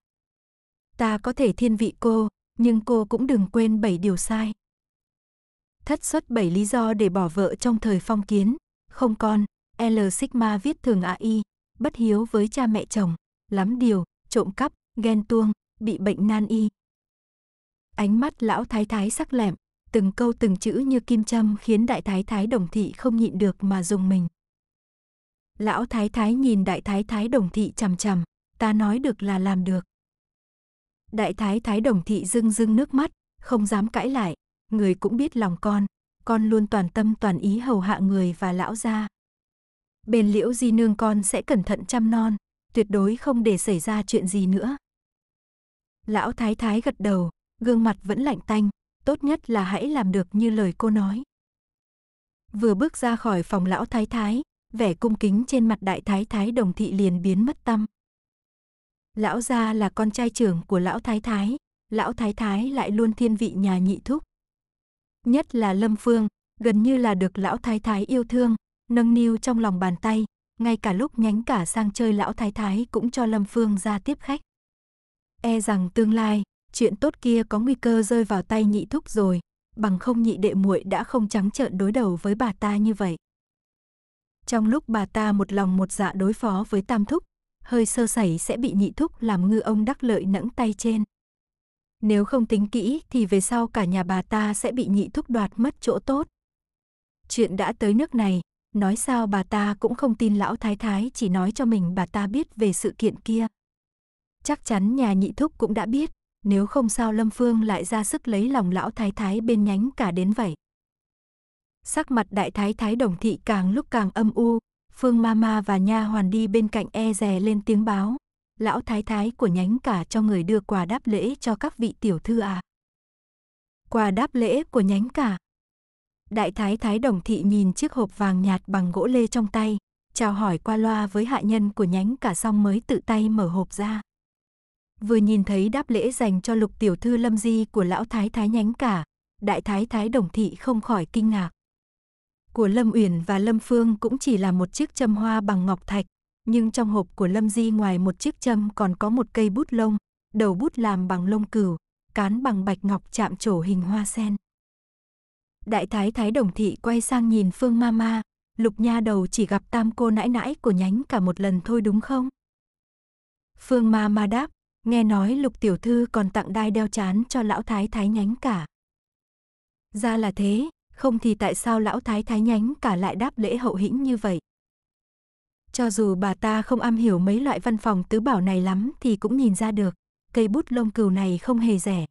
[SPEAKER 1] Ta có thể thiên vị cô, nhưng cô cũng đừng quên bảy điều sai. Thất xuất bảy lý do để bỏ vợ trong thời phong kiến, không con, L sigma viết thường AI, bất hiếu với cha mẹ chồng, lắm điều, trộm cắp, ghen tuông, bị bệnh nan y. Ánh mắt lão thái thái sắc lẹm, từng câu từng chữ như kim châm khiến đại thái thái đồng thị không nhịn được mà dùng mình. Lão thái thái nhìn đại thái thái đồng thị chằm chằm, ta nói được là làm được. Đại thái thái đồng thị rưng rưng nước mắt, không dám cãi lại, người cũng biết lòng con, con luôn toàn tâm toàn ý hầu hạ người và lão gia. Bên liễu di nương con sẽ cẩn thận chăm non, tuyệt đối không để xảy ra chuyện gì nữa. Lão thái thái gật đầu, gương mặt vẫn lạnh tanh, tốt nhất là hãy làm được như lời cô nói. Vừa bước ra khỏi phòng lão thái thái, vẻ cung kính trên mặt đại thái thái đồng thị liền biến mất tâm. Lão gia là con trai trưởng của lão thái thái, lão thái thái lại luôn thiên vị nhà nhị thúc. Nhất là Lâm Phương, gần như là được lão thái thái yêu thương, nâng niu trong lòng bàn tay, ngay cả lúc nhánh cả sang chơi lão thái thái cũng cho Lâm Phương ra tiếp khách. E rằng tương lai, chuyện tốt kia có nguy cơ rơi vào tay nhị thúc rồi, bằng không nhị đệ muội đã không trắng trợn đối đầu với bà ta như vậy. Trong lúc bà ta một lòng một dạ đối phó với tam thúc, hơi sơ sẩy sẽ bị nhị thúc làm ngư ông đắc lợi nẫng tay trên. Nếu không tính kỹ thì về sau cả nhà bà ta sẽ bị nhị thúc đoạt mất chỗ tốt. Chuyện đã tới nước này, nói sao bà ta cũng không tin lão thái thái chỉ nói cho mình bà ta biết về sự kiện kia. Chắc chắn nhà nhị thúc cũng đã biết, nếu không sao Lâm Phương lại ra sức lấy lòng lão thái thái bên nhánh cả đến vậy. Sắc mặt đại thái thái đồng thị càng lúc càng âm u, Phương Mama và nha hoàn đi bên cạnh e rè lên tiếng báo. Lão thái thái của nhánh cả cho người đưa quà đáp lễ cho các vị tiểu thư à. Quà đáp lễ của nhánh cả. Đại thái thái đồng thị nhìn chiếc hộp vàng nhạt bằng gỗ lê trong tay, chào hỏi qua loa với hạ nhân của nhánh cả xong mới tự tay mở hộp ra. Vừa nhìn thấy đáp lễ dành cho lục tiểu thư lâm di của lão thái thái nhánh cả, đại thái thái đồng thị không khỏi kinh ngạc. Của Lâm Uyển và Lâm Phương cũng chỉ là một chiếc châm hoa bằng ngọc thạch, nhưng trong hộp của Lâm Di ngoài một chiếc châm còn có một cây bút lông, đầu bút làm bằng lông cừu, cán bằng bạch ngọc chạm trổ hình hoa sen. Đại thái thái đồng thị quay sang nhìn Phương Mama, Lục Nha đầu chỉ gặp tam cô nãi nãi của nhánh cả một lần thôi đúng không? Phương Mama đáp, nghe nói Lục tiểu thư còn tặng đai đeo chán cho lão thái thái nhánh cả. Ra là thế, không thì tại sao lão thái thái nhánh cả lại đáp lễ hậu hĩnh như vậy? Cho dù bà ta không am hiểu mấy loại văn phòng tứ bảo này lắm thì cũng nhìn ra được, cây bút lông cừu này không hề rẻ.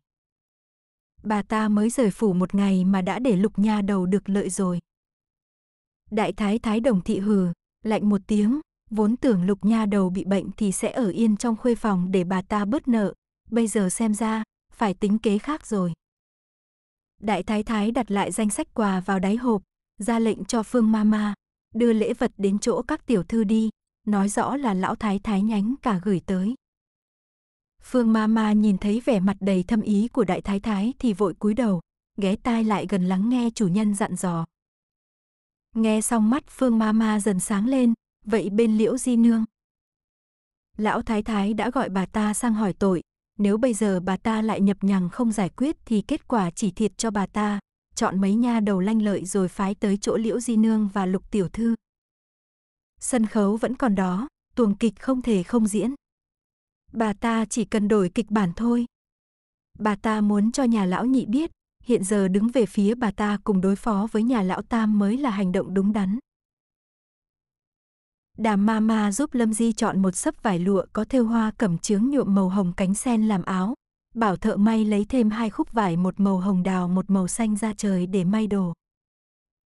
[SPEAKER 1] Bà ta mới rời phủ một ngày mà đã để lục nha đầu được lợi rồi. Đại thái thái đồng thị hừ, lạnh một tiếng, vốn tưởng lục nha đầu bị bệnh thì sẽ ở yên trong khuê phòng để bà ta bớt nợ, bây giờ xem ra, phải tính kế khác rồi. Đại thái thái đặt lại danh sách quà vào đáy hộp, ra lệnh cho Phương Mama, đưa lễ vật đến chỗ các tiểu thư đi, nói rõ là lão thái thái nhánh cả gửi tới. Phương ma ma nhìn thấy vẻ mặt đầy thâm ý của đại thái thái thì vội cúi đầu, ghé tai lại gần lắng nghe chủ nhân dặn dò. Nghe xong mắt Phương ma ma dần sáng lên, vậy bên liễu di nương? Lão thái thái đã gọi bà ta sang hỏi tội, nếu bây giờ bà ta lại nhập nhằng không giải quyết thì kết quả chỉ thiệt cho bà ta, chọn mấy nha đầu lanh lợi rồi phái tới chỗ liễu di nương và lục tiểu thư. Sân khấu vẫn còn đó, tuồng kịch không thể không diễn. Bà ta chỉ cần đổi kịch bản thôi. Bà ta muốn cho nhà lão nhị biết, hiện giờ đứng về phía bà ta cùng đối phó với nhà lão tam mới là hành động đúng đắn. Đàm ma ma giúp Lâm Di chọn một sấp vải lụa có thêu hoa cẩm chướng nhuộm màu hồng cánh sen làm áo. Bảo thợ may lấy thêm hai khúc vải một màu hồng đào một màu xanh ra trời để may đồ.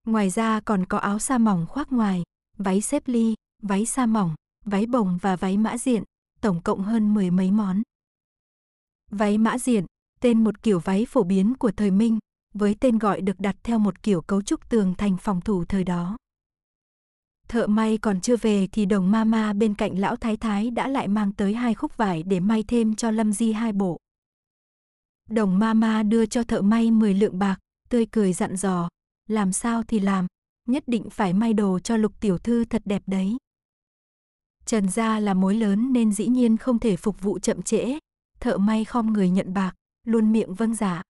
[SPEAKER 1] Ngoài ra còn có áo sa mỏng khoác ngoài, váy xếp ly, váy sa mỏng, váy bồng và váy mã diện, tổng cộng hơn mười mấy món. Váy mã diện, tên một kiểu váy phổ biến của thời Minh, với tên gọi được đặt theo một kiểu cấu trúc tường thành phòng thủ thời đó. Thợ may còn chưa về thì đồng ma ma bên cạnh lão thái thái đã lại mang tới hai khúc vải để may thêm cho Lâm Di hai bộ. Đồng ma ma đưa cho thợ may 10 lượng bạc, tươi cười dặn dò, làm sao thì làm, nhất định phải may đồ cho lục tiểu thư thật đẹp đấy. Trần gia là mối lớn nên dĩ nhiên không thể phục vụ chậm trễ. Thợ may khom người nhận bạc, luôn miệng vâng giả. Dạ.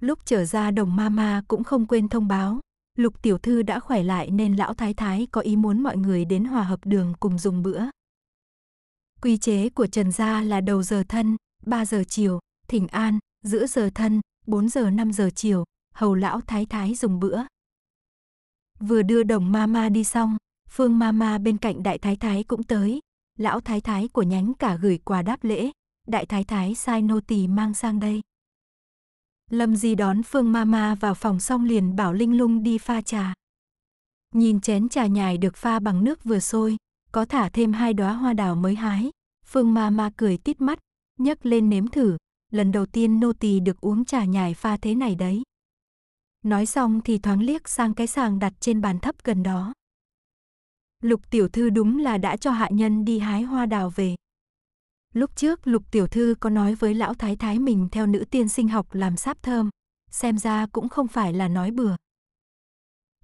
[SPEAKER 1] Lúc trở ra đồng ma ma cũng không quên thông báo. Lục tiểu thư đã khỏe lại nên lão thái thái có ý muốn mọi người đến hòa hợp đường cùng dùng bữa. Quy chế của Trần gia là đầu giờ thân, 3 giờ chiều, thỉnh an, giữa giờ thân, 4 giờ 5 giờ chiều, hầu lão thái thái dùng bữa. Vừa đưa đồng ma ma đi xong, Phương Mama bên cạnh Đại Thái Thái cũng tới, lão Thái Thái của nhánh cả gửi quà đáp lễ, Đại Thái Thái sai nô tỳ mang sang đây. Lâm Di đón Phương Mama vào phòng xong liền bảo Linh Lung đi pha trà. Nhìn chén trà nhài được pha bằng nước vừa sôi, có thả thêm hai đóa hoa đào mới hái, Phương Mama cười tít mắt, nhấc lên nếm thử, lần đầu tiên nô tỳ được uống trà nhài pha thế này đấy. Nói xong thì thoáng liếc sang cái sàng đặt trên bàn thấp gần đó. Lục tiểu thư đúng là đã cho hạ nhân đi hái hoa đào về. Lúc trước lục tiểu thư có nói với lão thái thái mình theo nữ tiên sinh học làm sáp thơm, xem ra cũng không phải là nói bừa.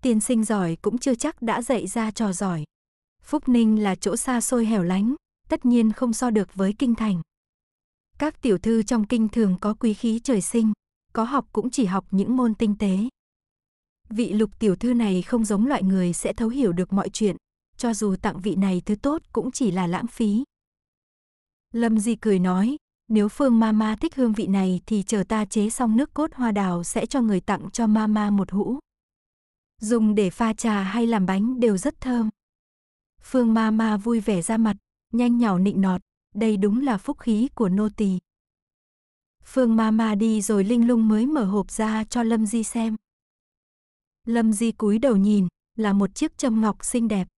[SPEAKER 1] Tiên sinh giỏi cũng chưa chắc đã dạy ra trò giỏi. Phúc Ninh là chỗ xa xôi hẻo lánh, tất nhiên không so được với kinh thành. Các tiểu thư trong kinh thường có quý khí trời sinh, có học cũng chỉ học những môn tinh tế. Vị lục tiểu thư này không giống loại người sẽ thấu hiểu được mọi chuyện, cho dù tặng vị này thứ tốt cũng chỉ là lãng phí. Lâm Di cười nói, nếu Phương Mama thích hương vị này thì chờ ta chế xong nước cốt hoa đào sẽ cho người tặng cho Mama một hũ. Dùng để pha trà hay làm bánh đều rất thơm. Phương Mama vui vẻ ra mặt, nhanh nhỏ nịnh nọt, đây đúng là phúc khí của nô tỳ. Phương Mama đi rồi Linh Lung mới mở hộp ra cho Lâm Di xem. Lâm Di cúi đầu nhìn, là một chiếc châm ngọc xinh đẹp.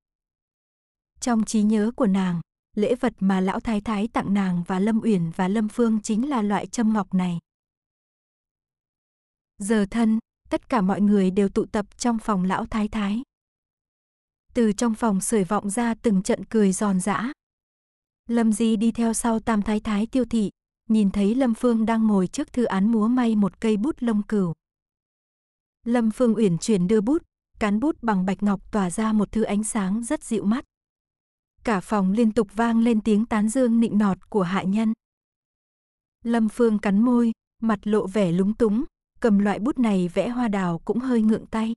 [SPEAKER 1] Trong trí nhớ của nàng, lễ vật mà lão thái thái tặng nàng và Lâm Uyển và Lâm Phương chính là loại châm ngọc này. Giờ thân, tất cả mọi người đều tụ tập trong phòng lão thái thái. Từ trong phòng sưởi vọng ra từng trận cười giòn giã. Lâm Di đi theo sau tam thái thái tiêu thị, nhìn thấy Lâm Phương đang ngồi trước thư án múa may một cây bút lông cửu Lâm Phương uyển chuyển đưa bút, cán bút bằng bạch ngọc tỏa ra một thứ ánh sáng rất dịu mắt cả phòng liên tục vang lên tiếng tán dương nịnh nọt của hạ nhân. Lâm Phương cắn môi, mặt lộ vẻ lúng túng, cầm loại bút này vẽ hoa đào cũng hơi ngượng tay.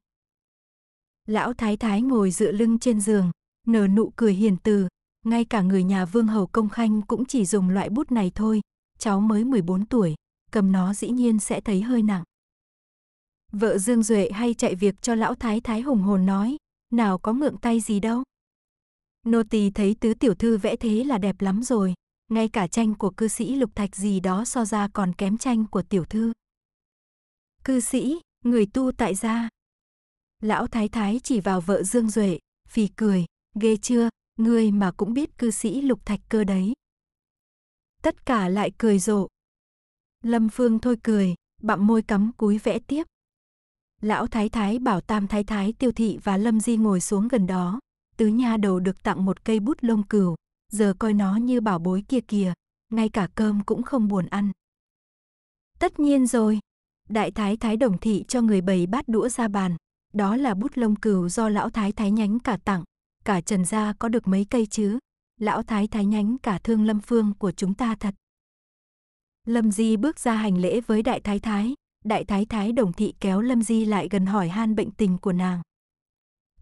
[SPEAKER 1] Lão Thái Thái ngồi dựa lưng trên giường, nở nụ cười hiền từ, ngay cả người nhà Vương Hầu Công Khanh cũng chỉ dùng loại bút này thôi, cháu mới 14 tuổi, cầm nó dĩ nhiên sẽ thấy hơi nặng. Vợ Dương Duệ hay chạy việc cho lão Thái Thái hùng hồn nói, nào có ngượng tay gì đâu. Nô tỳ thấy tứ tiểu thư vẽ thế là đẹp lắm rồi, ngay cả tranh của cư sĩ Lục Thạch gì đó so ra còn kém tranh của tiểu thư. Cư sĩ, người tu tại gia. Lão thái thái chỉ vào vợ Dương Duệ, phì cười, ghê chưa, người mà cũng biết cư sĩ Lục Thạch cơ đấy. Tất cả lại cười rộ. Lâm Phương thôi cười, bặm môi cắm cúi vẽ tiếp. Lão thái thái bảo Tam thái thái Tiêu thị và Lâm Di ngồi xuống gần đó, tứ nha đầu được tặng một cây bút lông cừu, giờ coi nó như bảo bối kia kìa, ngay cả cơm cũng không buồn ăn. Tất nhiên rồi, đại thái thái đồng thị cho người bày bát đũa ra bàn, đó là bút lông cừu do lão thái thái nhánh cả tặng, cả trần gia có được mấy cây chứ, lão thái thái nhánh cả thương lâm phương của chúng ta thật. Lâm Di bước ra hành lễ với đại thái thái, đại thái thái đồng thị kéo Lâm Di lại gần hỏi han bệnh tình của nàng.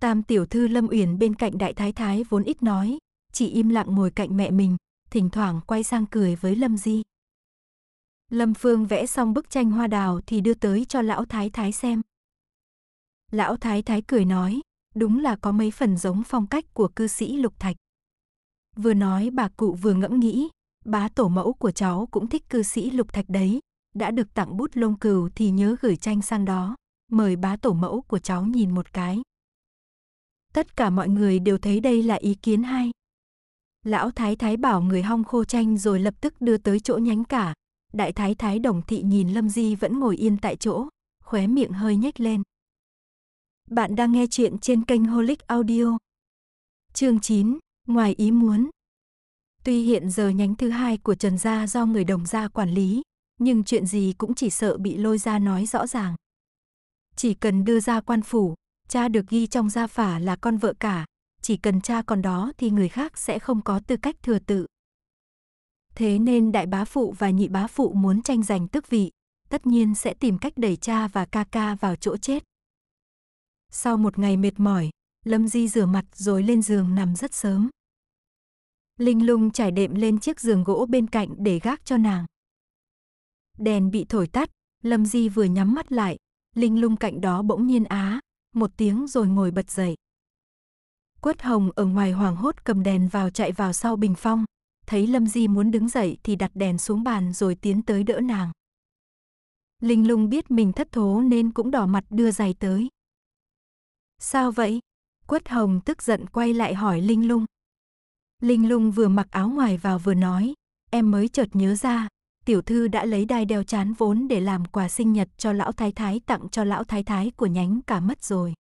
[SPEAKER 1] Tam tiểu thư Lâm Uyển bên cạnh đại thái thái vốn ít nói, chỉ im lặng ngồi cạnh mẹ mình, thỉnh thoảng quay sang cười với Lâm Di. Lâm Phương vẽ xong bức tranh hoa đào thì đưa tới cho lão thái thái xem. Lão thái thái cười nói, đúng là có mấy phần giống phong cách của cư sĩ Lục Thạch. Vừa nói bà cụ vừa ngẫm nghĩ, bá tổ mẫu của cháu cũng thích cư sĩ Lục Thạch đấy, đã được tặng bút lông cừu thì nhớ gửi tranh sang đó, mời bá tổ mẫu của cháu nhìn một cái. Tất cả mọi người đều thấy đây là ý kiến hay. Lão Thái Thái bảo người hong khô chanh rồi lập tức đưa tới chỗ nhánh cả. Đại Thái Thái đồng thị nhìn Lâm Di vẫn ngồi yên tại chỗ, khóe miệng hơi nhếch lên. Bạn đang nghe chuyện trên kênh Holic Audio. Chương 9, ngoài ý muốn. Tuy hiện giờ nhánh thứ hai của Trần Gia do người đồng gia quản lý, nhưng chuyện gì cũng chỉ sợ bị lôi ra nói rõ ràng. Chỉ cần đưa ra quan phủ, Cha được ghi trong gia phả là con vợ cả, chỉ cần cha còn đó thì người khác sẽ không có tư cách thừa tự. Thế nên đại bá phụ và nhị bá phụ muốn tranh giành tước vị, tất nhiên sẽ tìm cách đẩy cha và ca ca vào chỗ chết. Sau một ngày mệt mỏi, Lâm Di rửa mặt rồi lên giường nằm rất sớm. Linh lung trải đệm lên chiếc giường gỗ bên cạnh để gác cho nàng. Đèn bị thổi tắt, Lâm Di vừa nhắm mắt lại, Linh lung cạnh đó bỗng nhiên á, một tiếng rồi ngồi bật dậy. Quất Hồng ở ngoài hoảng hốt cầm đèn vào chạy vào sau bình phong, thấy Lâm Di muốn đứng dậy thì đặt đèn xuống bàn rồi tiến tới đỡ nàng. Linh lung biết mình thất thố nên cũng đỏ mặt đưa giày tới. Sao vậy? Quất Hồng tức giận quay lại hỏi Linh lung. Linh lung vừa mặc áo ngoài vào vừa nói, em mới chợt nhớ ra, tiểu thư đã lấy đai đeo chán vốn để làm quà sinh nhật cho lão thái thái tặng cho lão thái thái của nhánh cả mất rồi.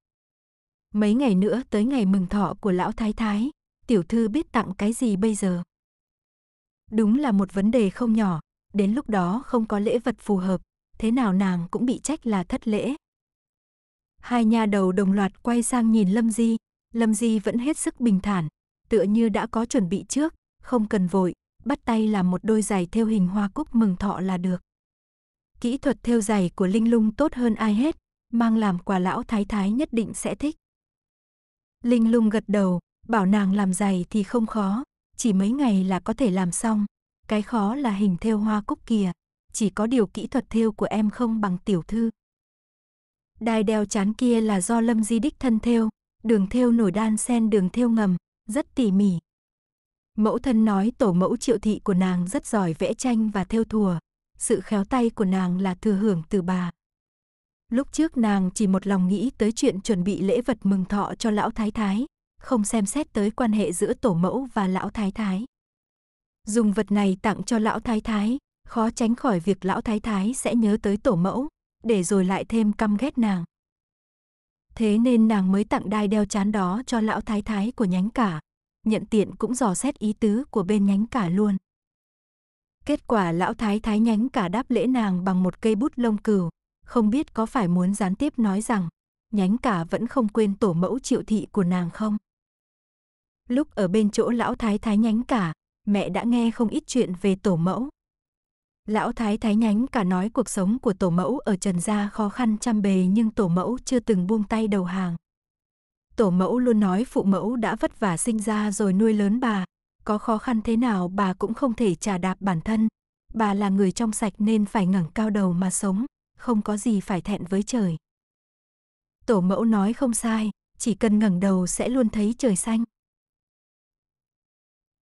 [SPEAKER 1] Mấy ngày nữa tới ngày mừng thọ của lão thái thái, tiểu thư biết tặng cái gì bây giờ? Đúng là một vấn đề không nhỏ, đến lúc đó không có lễ vật phù hợp, thế nào nàng cũng bị trách là thất lễ. Hai nha đầu đồng loạt quay sang nhìn Lâm Di, Lâm Di vẫn hết sức bình thản, tựa như đã có chuẩn bị trước, không cần vội, bắt tay làm một đôi giày theo hình hoa cúc mừng thọ là được. Kỹ thuật theo giày của Linh Lung tốt hơn ai hết, mang làm quà lão thái thái nhất định sẽ thích. Linh Lung gật đầu, bảo nàng làm giày thì không khó, chỉ mấy ngày là có thể làm xong. Cái khó là hình theo hoa cúc kìa, chỉ có điều kỹ thuật theo của em không bằng tiểu thư. Đai đeo chán kia là do Lâm Di Đích thân theo, đường theo nổi đan sen đường theo ngầm, rất tỉ mỉ, Mẫu thân nói tổ mẫu triệu thị của nàng rất giỏi vẽ tranh và theo thùa. Sự khéo tay của nàng là thừa hưởng từ bà. Lúc trước nàng chỉ một lòng nghĩ tới chuyện chuẩn bị lễ vật mừng thọ cho lão thái thái, không xem xét tới quan hệ giữa tổ mẫu và lão thái thái. Dùng vật này tặng cho lão thái thái, khó tránh khỏi việc lão thái thái sẽ nhớ tới tổ mẫu, để rồi lại thêm căm ghét nàng. Thế nên nàng mới tặng đai đeo chán đó cho lão thái thái của nhánh cả, nhận tiện cũng dò xét ý tứ của bên nhánh cả luôn. Kết quả lão thái thái nhánh cả đáp lễ nàng bằng một cây bút lông cừu, không biết có phải muốn gián tiếp nói rằng nhánh cả vẫn không quên tổ mẫu triệu thị của nàng không. Lúc ở bên chỗ lão thái thái nhánh cả, mẹ đã nghe không ít chuyện về tổ mẫu. Lão thái thái nhánh cả nói cuộc sống của tổ mẫu ở Trần Gia khó khăn trăm bề nhưng tổ mẫu chưa từng buông tay đầu hàng tổ mẫu luôn nói phụ mẫu đã vất vả sinh ra rồi nuôi lớn bà, có khó khăn thế nào bà cũng không thể trả đạp bản thân. Bà là người trong sạch nên phải ngẩng cao đầu mà sống, không có gì phải thẹn với trời. Tổ mẫu nói không sai, chỉ cần ngẩng đầu sẽ luôn thấy trời xanh.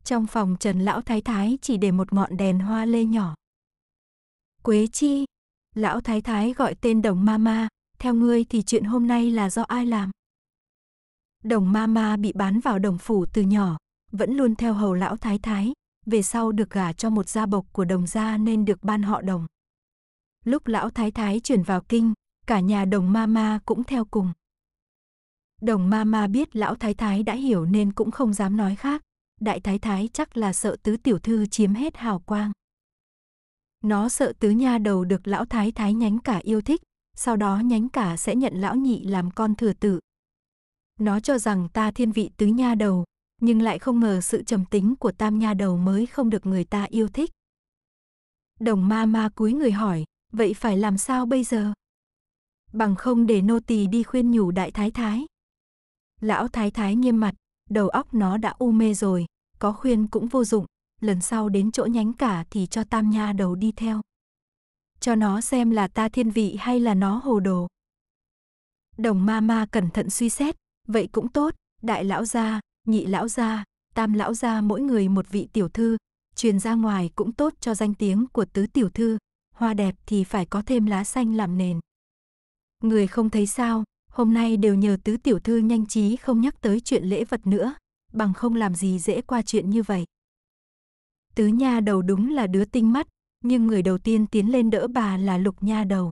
[SPEAKER 1] Trong phòng Trần Lão Thái Thái chỉ để một ngọn đèn hoa lê nhỏ. Quế chi, Lão Thái Thái gọi tên đồng ma ma, theo ngươi thì chuyện hôm nay là do ai làm? Đồng ma ma bị bán vào đồng phủ từ nhỏ, vẫn luôn theo hầu lão thái thái, về sau được gả cho một gia bộc của đồng gia nên được ban họ đồng. Lúc lão thái thái chuyển vào kinh, cả nhà đồng ma ma cũng theo cùng. Đồng ma ma biết lão thái thái đã hiểu nên cũng không dám nói khác, đại thái thái chắc là sợ tứ tiểu thư chiếm hết hào quang. Nó sợ tứ nha đầu được lão thái thái nhánh cả yêu thích, sau đó nhánh cả sẽ nhận lão nhị làm con thừa tử, nó cho rằng ta thiên vị tứ nha đầu, nhưng lại không ngờ sự trầm tính của tam nha đầu mới không được người ta yêu thích. Đồng ma ma cúi người hỏi, vậy phải làm sao bây giờ? Bằng không để nô tỳ đi khuyên nhủ đại thái thái. Lão thái thái nghiêm mặt, đầu óc nó đã u mê rồi, có khuyên cũng vô dụng, lần sau đến chỗ nhánh cả thì cho tam nha đầu đi theo. Cho nó xem là ta thiên vị hay là nó hồ đồ. Đồng ma ma cẩn thận suy xét, Vậy cũng tốt, đại lão gia, nhị lão gia, tam lão gia mỗi người một vị tiểu thư, truyền ra ngoài cũng tốt cho danh tiếng của tứ tiểu thư, hoa đẹp thì phải có thêm lá xanh làm nền. Người không thấy sao, hôm nay đều nhờ tứ tiểu thư nhanh trí không nhắc tới chuyện lễ vật nữa, bằng không làm gì dễ qua chuyện như vậy. Tứ nha đầu đúng là đứa tinh mắt, nhưng người đầu tiên tiến lên đỡ bà là lục nha đầu.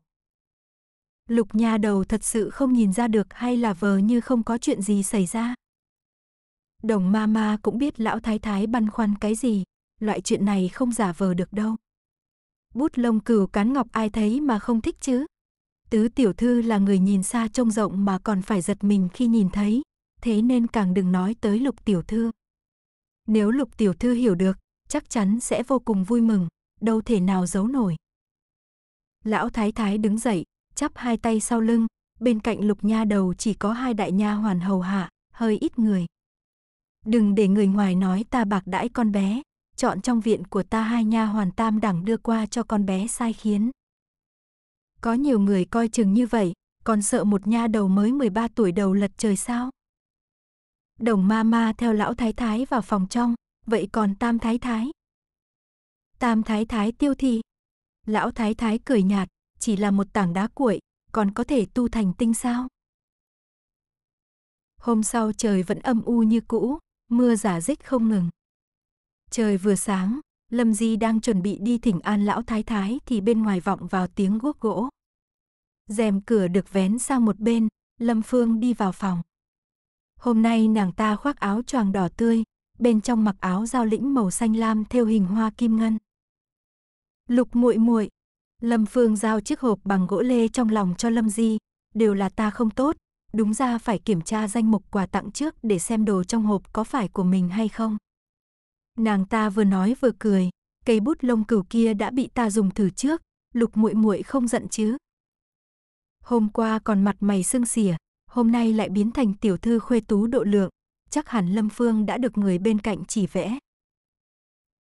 [SPEAKER 1] Lục nha đầu thật sự không nhìn ra được hay là vờ như không có chuyện gì xảy ra. Đồng ma ma cũng biết lão thái thái băn khoăn cái gì, loại chuyện này không giả vờ được đâu. Bút lông cừu cán ngọc ai thấy mà không thích chứ. Tứ tiểu thư là người nhìn xa trông rộng mà còn phải giật mình khi nhìn thấy, thế nên càng đừng nói tới lục tiểu thư. Nếu lục tiểu thư hiểu được, chắc chắn sẽ vô cùng vui mừng, đâu thể nào giấu nổi. Lão thái thái đứng dậy, chắp hai tay sau lưng, bên cạnh lục nha đầu chỉ có hai đại nha hoàn hầu hạ, hơi ít người. Đừng để người ngoài nói ta bạc đãi con bé, chọn trong viện của ta hai nha hoàn tam đẳng đưa qua cho con bé sai khiến. Có nhiều người coi chừng như vậy, còn sợ một nha đầu mới 13 tuổi đầu lật trời sao? Đồng ma ma theo lão thái thái vào phòng trong, vậy còn tam thái thái? Tam thái thái tiêu thị. Lão thái thái cười nhạt, chỉ là một tảng đá cuội, còn có thể tu thành tinh sao? Hôm sau trời vẫn âm u như cũ, mưa giả dích không ngừng. Trời vừa sáng, Lâm Di đang chuẩn bị đi thỉnh an lão thái thái thì bên ngoài vọng vào tiếng guốc gỗ. rèm cửa được vén sang một bên, Lâm Phương đi vào phòng. Hôm nay nàng ta khoác áo choàng đỏ tươi, bên trong mặc áo giao lĩnh màu xanh lam theo hình hoa kim ngân. Lục muội muội, Lâm Phương giao chiếc hộp bằng gỗ lê trong lòng cho Lâm Di, đều là ta không tốt, đúng ra phải kiểm tra danh mục quà tặng trước để xem đồ trong hộp có phải của mình hay không. Nàng ta vừa nói vừa cười, cây bút lông cừu kia đã bị ta dùng thử trước, Lục muội muội không giận chứ? Hôm qua còn mặt mày sưng xỉa, hôm nay lại biến thành tiểu thư khuê tú độ lượng, chắc hẳn Lâm Phương đã được người bên cạnh chỉ vẽ.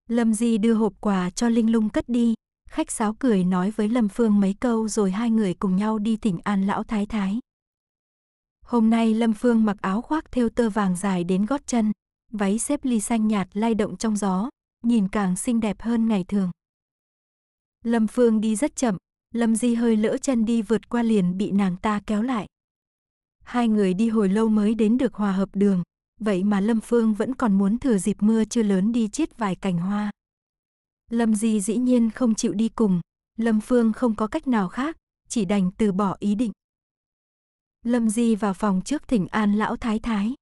[SPEAKER 1] Lâm Di đưa hộp quà cho Linh Lung cất đi, Khách sáo cười nói với Lâm Phương mấy câu rồi hai người cùng nhau đi tỉnh An Lão Thái Thái. Hôm nay Lâm Phương mặc áo khoác theo tơ vàng dài đến gót chân, váy xếp ly xanh nhạt lay động trong gió, nhìn càng xinh đẹp hơn ngày thường. Lâm Phương đi rất chậm, Lâm Di hơi lỡ chân đi vượt qua liền bị nàng ta kéo lại. Hai người đi hồi lâu mới đến được hòa hợp đường, vậy mà Lâm Phương vẫn còn muốn thừa dịp mưa chưa lớn đi chiết vài cành hoa. Lâm Di dĩ nhiên không chịu đi cùng, Lâm Phương không có cách nào khác, chỉ đành từ bỏ ý định. Lâm Di vào phòng trước thỉnh an lão thái thái.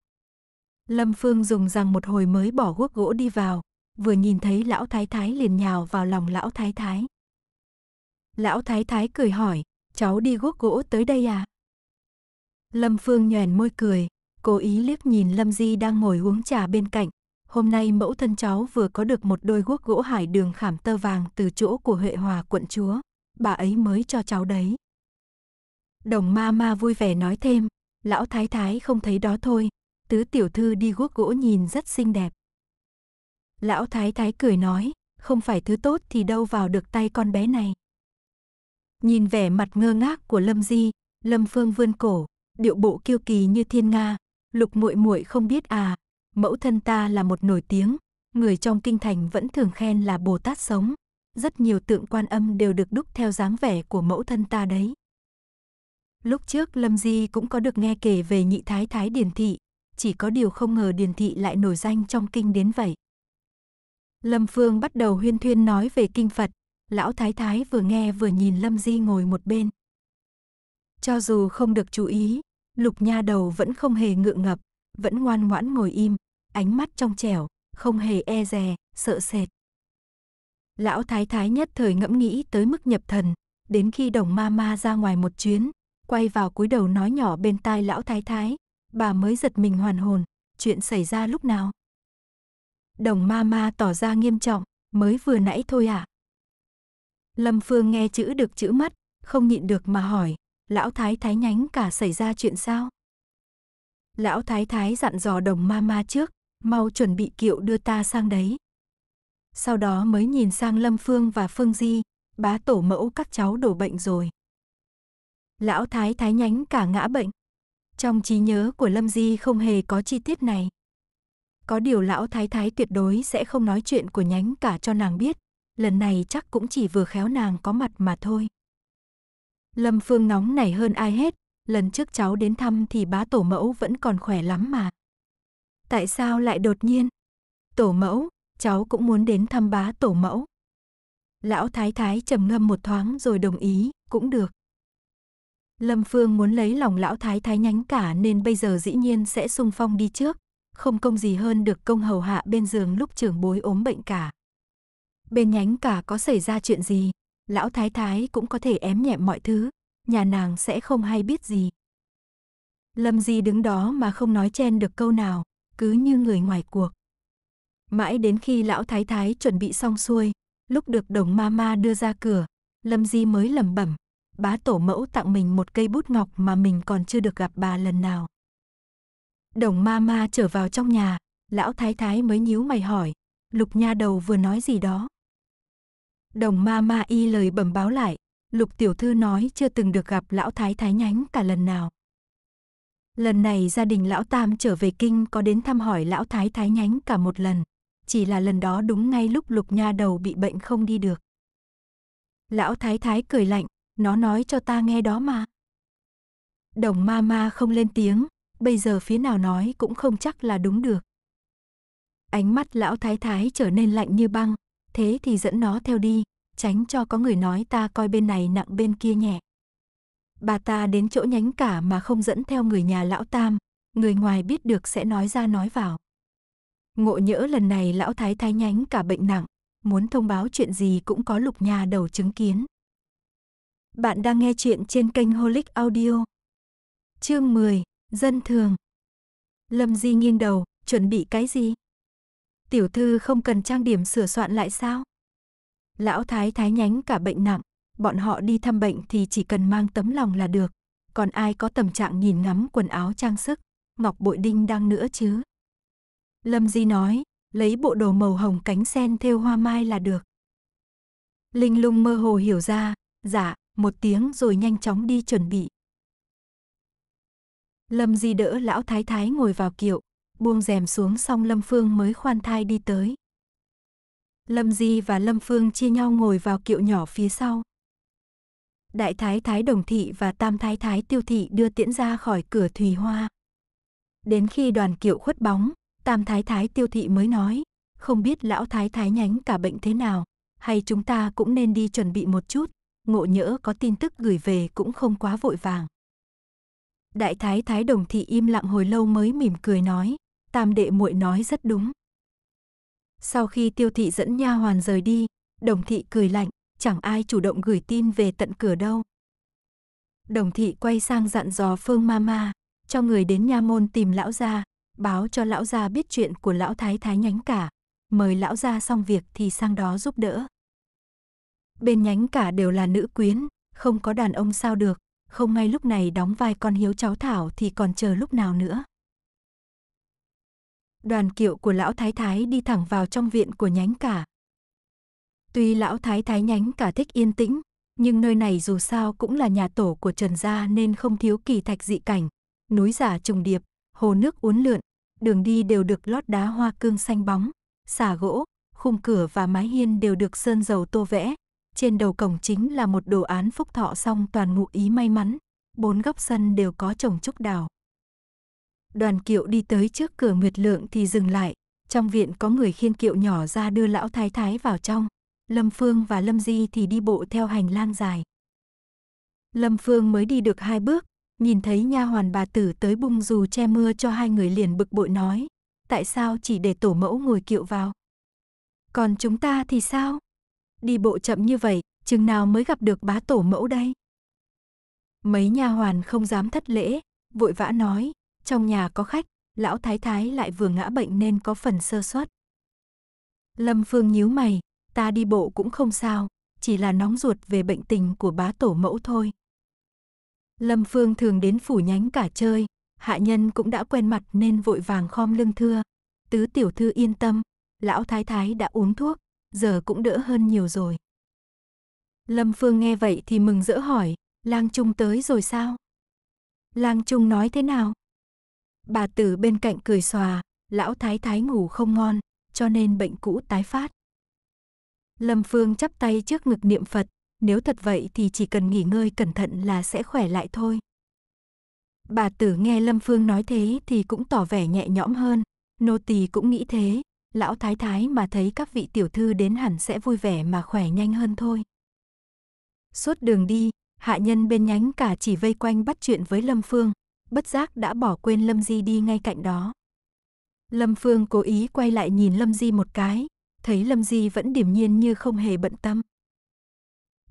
[SPEAKER 1] Lâm Phương dùng rằng một hồi mới bỏ guốc gỗ đi vào, vừa nhìn thấy lão thái thái liền nhào vào lòng lão thái thái. Lão thái thái cười hỏi, cháu đi guốc gỗ tới đây à? Lâm Phương nhoèn môi cười, cố ý liếc nhìn Lâm Di đang ngồi uống trà bên cạnh, hôm nay mẫu thân cháu vừa có được một đôi guốc gỗ hải đường khảm tơ vàng từ chỗ của Huệ Hòa quận chúa, bà ấy mới cho cháu đấy. Đồng ma ma vui vẻ nói thêm, lão thái thái không thấy đó thôi, tứ tiểu thư đi guốc gỗ nhìn rất xinh đẹp. Lão thái thái cười nói, không phải thứ tốt thì đâu vào được tay con bé này. Nhìn vẻ mặt ngơ ngác của Lâm Di, Lâm Phương vươn cổ, điệu bộ kiêu kỳ như thiên nga, lục muội muội không biết à, mẫu thân ta là một nổi tiếng, người trong kinh thành vẫn thường khen là Bồ Tát sống. Rất nhiều tượng quan âm đều được đúc theo dáng vẻ của mẫu thân ta đấy. Lúc trước Lâm Di cũng có được nghe kể về nhị thái thái Điền Thị, chỉ có điều không ngờ Điền Thị lại nổi danh trong kinh đến vậy. Lâm Phương bắt đầu huyên thuyên nói về kinh Phật, lão thái thái vừa nghe vừa nhìn Lâm Di ngồi một bên. Cho dù không được chú ý, Lục Nha đầu vẫn không hề ngượng ngập, vẫn ngoan ngoãn ngồi im, ánh mắt trong trẻo, không hề e dè, sợ sệt. Lão thái thái nhất thời ngẫm nghĩ tới mức nhập thần, đến khi đồng ma ma ra ngoài một chuyến, quay vào cúi đầu nói nhỏ bên tai lão thái thái, bà mới giật mình hoàn hồn, chuyện xảy ra lúc nào? Đồng ma ma tỏ ra nghiêm trọng, mới vừa nãy thôi à? Lâm Phương nghe chữ được chữ mất, không nhịn được mà hỏi, lão thái thái nhánh cả xảy ra chuyện sao? Lão thái thái dặn dò đồng ma ma trước, mau chuẩn bị kiệu đưa ta sang đấy. Sau đó mới nhìn sang Lâm Phương và Phương Di, bá tổ mẫu các cháu đổ bệnh rồi. Lão Thái Thái nhánh cả ngã bệnh. Trong trí nhớ của Lâm Di không hề có chi tiết này. Có điều lão Thái Thái tuyệt đối sẽ không nói chuyện của nhánh cả cho nàng biết, lần này chắc cũng chỉ vừa khéo nàng có mặt mà thôi. Lâm Phương nóng nảy hơn ai hết, lần trước cháu đến thăm thì bá tổ mẫu vẫn còn khỏe lắm mà. Tại sao lại đột nhiên? Tổ mẫu, cháu cũng muốn đến thăm bá tổ mẫu. Lão thái thái trầm ngâm một thoáng rồi đồng ý, cũng được. Lâm Phương muốn lấy lòng lão thái thái nhánh cả nên bây giờ dĩ nhiên sẽ sung phong đi trước, không công gì hơn được công hầu hạ bên giường lúc trưởng bối ốm bệnh cả. Bên nhánh cả có xảy ra chuyện gì, lão thái thái cũng có thể ém nhẹm mọi thứ, nhà nàng sẽ không hay biết gì. Lâm Di đứng đó mà không nói chen được câu nào, cứ như người ngoài cuộc. Mãi đến khi lão thái thái chuẩn bị xong xuôi, lúc được đồng ma ma đưa ra cửa, Lâm Di mới lẩm bẩm, bá tổ mẫu tặng mình một cây bút ngọc mà mình còn chưa được gặp bà lần nào. Đồng ma ma trở vào trong nhà, lão thái thái mới nhíu mày hỏi, lục nha đầu vừa nói gì đó. Đồng ma ma y lời bẩm báo lại, lục tiểu thư nói chưa từng được gặp lão thái thái nhánh cả lần nào. Lần này gia đình lão Tam trở về kinh có đến thăm hỏi lão Thái Thái nhánh cả một lần. Chỉ là lần đó đúng ngay lúc lục nha đầu bị bệnh không đi được. Lão Thái Thái cười lạnh, nó nói cho ta nghe đó mà. Đồng ma ma không lên tiếng, bây giờ phía nào nói cũng không chắc là đúng được. Ánh mắt lão thái thái trở nên lạnh như băng, thế thì dẫn nó theo đi, tránh cho có người nói ta coi bên này nặng bên kia nhẹ bà ta đến chỗ nhánh cả mà không dẫn theo người nhà lão tam, người ngoài biết được sẽ nói ra nói vào. Ngộ nhỡ lần này lão thái thái nhánh cả bệnh nặng, muốn thông báo chuyện gì cũng có lục nhà đầu chứng kiến. Bạn đang nghe chuyện trên kênh Holic Audio. Chương 10, Dân thường. Lâm Di nghiêng đầu, chuẩn bị cái gì? Tiểu thư không cần trang điểm sửa soạn lại sao? Lão thái thái nhánh cả bệnh nặng, bọn họ đi thăm bệnh thì chỉ cần mang tấm lòng là được. Còn ai có tầm trạng nhìn ngắm quần áo trang sức, ngọc bội đinh đang nữa chứ. Lâm Di nói, lấy bộ đồ màu hồng cánh sen thêu hoa mai là được. Linh lung mơ hồ hiểu ra, dạ, một tiếng rồi nhanh chóng đi chuẩn bị. Lâm Di đỡ lão thái thái ngồi vào kiệu, buông rèm xuống xong Lâm Phương mới khoan thai đi tới. Lâm Di và Lâm Phương chia nhau ngồi vào kiệu nhỏ phía sau đại thái thái đồng thị và tam thái thái tiêu thị đưa tiễn ra khỏi cửa thùy hoa. Đến khi đoàn kiệu khuất bóng, tam thái thái tiêu thị mới nói, không biết lão thái thái nhánh cả bệnh thế nào, hay chúng ta cũng nên đi chuẩn bị một chút, ngộ nhỡ có tin tức gửi về cũng không quá vội vàng. Đại thái thái đồng thị im lặng hồi lâu mới mỉm cười nói, tam đệ muội nói rất đúng. Sau khi tiêu thị dẫn nha hoàn rời đi, đồng thị cười lạnh, chẳng ai chủ động gửi tin về tận cửa đâu. Đồng thị quay sang dặn dò Phương Mama, cho người đến nha môn tìm lão gia, báo cho lão gia biết chuyện của lão thái thái nhánh cả, mời lão gia xong việc thì sang đó giúp đỡ. Bên nhánh cả đều là nữ quyến, không có đàn ông sao được, không ngay lúc này đóng vai con hiếu cháu thảo thì còn chờ lúc nào nữa. Đoàn kiệu của lão thái thái đi thẳng vào trong viện của nhánh cả, Tuy lão thái thái nhánh cả thích yên tĩnh, nhưng nơi này dù sao cũng là nhà tổ của Trần gia nên không thiếu kỳ thạch dị cảnh, núi giả trùng điệp, hồ nước uốn lượn, đường đi đều được lót đá hoa cương xanh bóng, xà gỗ, khung cửa và mái hiên đều được sơn dầu tô vẽ. Trên đầu cổng chính là một đồ án phúc thọ song toàn ngụ ý may mắn, bốn góc sân đều có trồng trúc đào. Đoàn kiệu đi tới trước cửa Nguyệt Lượng thì dừng lại, trong viện có người khiên kiệu nhỏ ra đưa lão thái thái vào trong. Lâm Phương và Lâm Di thì đi bộ theo hành lang dài. Lâm Phương mới đi được hai bước, nhìn thấy nha hoàn bà tử tới bung dù che mưa cho hai người liền bực bội nói, tại sao chỉ để tổ mẫu ngồi kiệu vào? Còn chúng ta thì sao? Đi bộ chậm như vậy, chừng nào mới gặp được bá tổ mẫu đây? Mấy nha hoàn không dám thất lễ, vội vã nói, trong nhà có khách, lão thái thái lại vừa ngã bệnh nên có phần sơ suất. Lâm Phương nhíu mày, ta đi bộ cũng không sao, chỉ là nóng ruột về bệnh tình của bá tổ mẫu thôi. Lâm Phương thường đến phủ nhánh cả chơi, hạ nhân cũng đã quen mặt nên vội vàng khom lưng thưa. Tứ tiểu thư yên tâm, lão thái thái đã uống thuốc, giờ cũng đỡ hơn nhiều rồi. Lâm Phương nghe vậy thì mừng rỡ hỏi, lang trung tới rồi sao? Lang trung nói thế nào? Bà tử bên cạnh cười xòa, lão thái thái ngủ không ngon, cho nên bệnh cũ tái phát. Lâm Phương chắp tay trước ngực niệm Phật, nếu thật vậy thì chỉ cần nghỉ ngơi cẩn thận là sẽ khỏe lại thôi. Bà tử nghe Lâm Phương nói thế thì cũng tỏ vẻ nhẹ nhõm hơn, nô tỳ cũng nghĩ thế, lão thái thái mà thấy các vị tiểu thư đến hẳn sẽ vui vẻ mà khỏe nhanh hơn thôi. Suốt đường đi, hạ nhân bên nhánh cả chỉ vây quanh bắt chuyện với Lâm Phương, bất giác đã bỏ quên Lâm Di đi ngay cạnh đó. Lâm Phương cố ý quay lại nhìn Lâm Di một cái, thấy Lâm Di vẫn điềm nhiên như không hề bận tâm.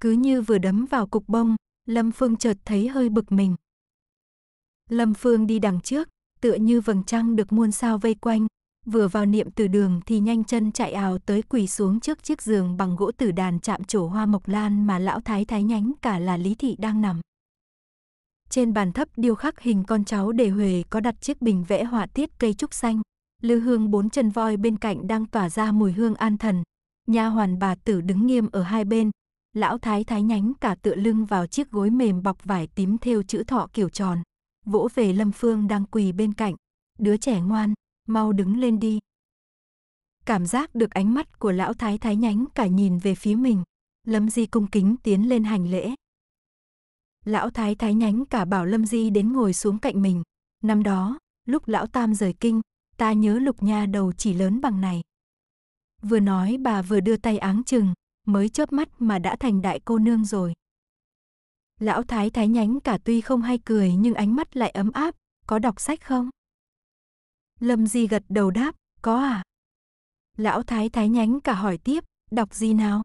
[SPEAKER 1] Cứ như vừa đấm vào cục bông, Lâm Phương chợt thấy hơi bực mình. Lâm Phương đi đằng trước, tựa như vầng trăng được muôn sao vây quanh, vừa vào niệm từ đường thì nhanh chân chạy ào tới quỳ xuống trước chiếc giường bằng gỗ tử đàn chạm trổ hoa mộc lan mà lão thái thái nhánh cả là Lý Thị đang nằm. Trên bàn thấp điêu khắc hình con cháu đề Huề có đặt chiếc bình vẽ họa tiết cây trúc xanh, lư hương bốn chân voi bên cạnh đang tỏa ra mùi hương an thần. Nha hoàn bà tử đứng nghiêm ở hai bên, lão thái thái nhánh cả tựa lưng vào chiếc gối mềm bọc vải tím thêu chữ thọ kiểu tròn, vỗ về Lâm Phương đang quỳ bên cạnh, "Đứa trẻ ngoan, mau đứng lên đi." Cảm giác được ánh mắt của lão thái thái nhánh cả nhìn về phía mình, Lâm Di cung kính tiến lên hành lễ. Lão thái thái nhánh cả bảo Lâm Di đến ngồi xuống cạnh mình, năm đó, lúc lão tam rời kinh, ta nhớ lục nha đầu chỉ lớn bằng này. Vừa nói bà vừa đưa tay áng chừng, mới chớp mắt mà đã thành đại cô nương rồi. Lão thái thái nhánh cả tuy không hay cười nhưng ánh mắt lại ấm áp, có đọc sách không? Lâm Di gật đầu đáp, có à? Lão thái thái nhánh cả hỏi tiếp, đọc gì nào?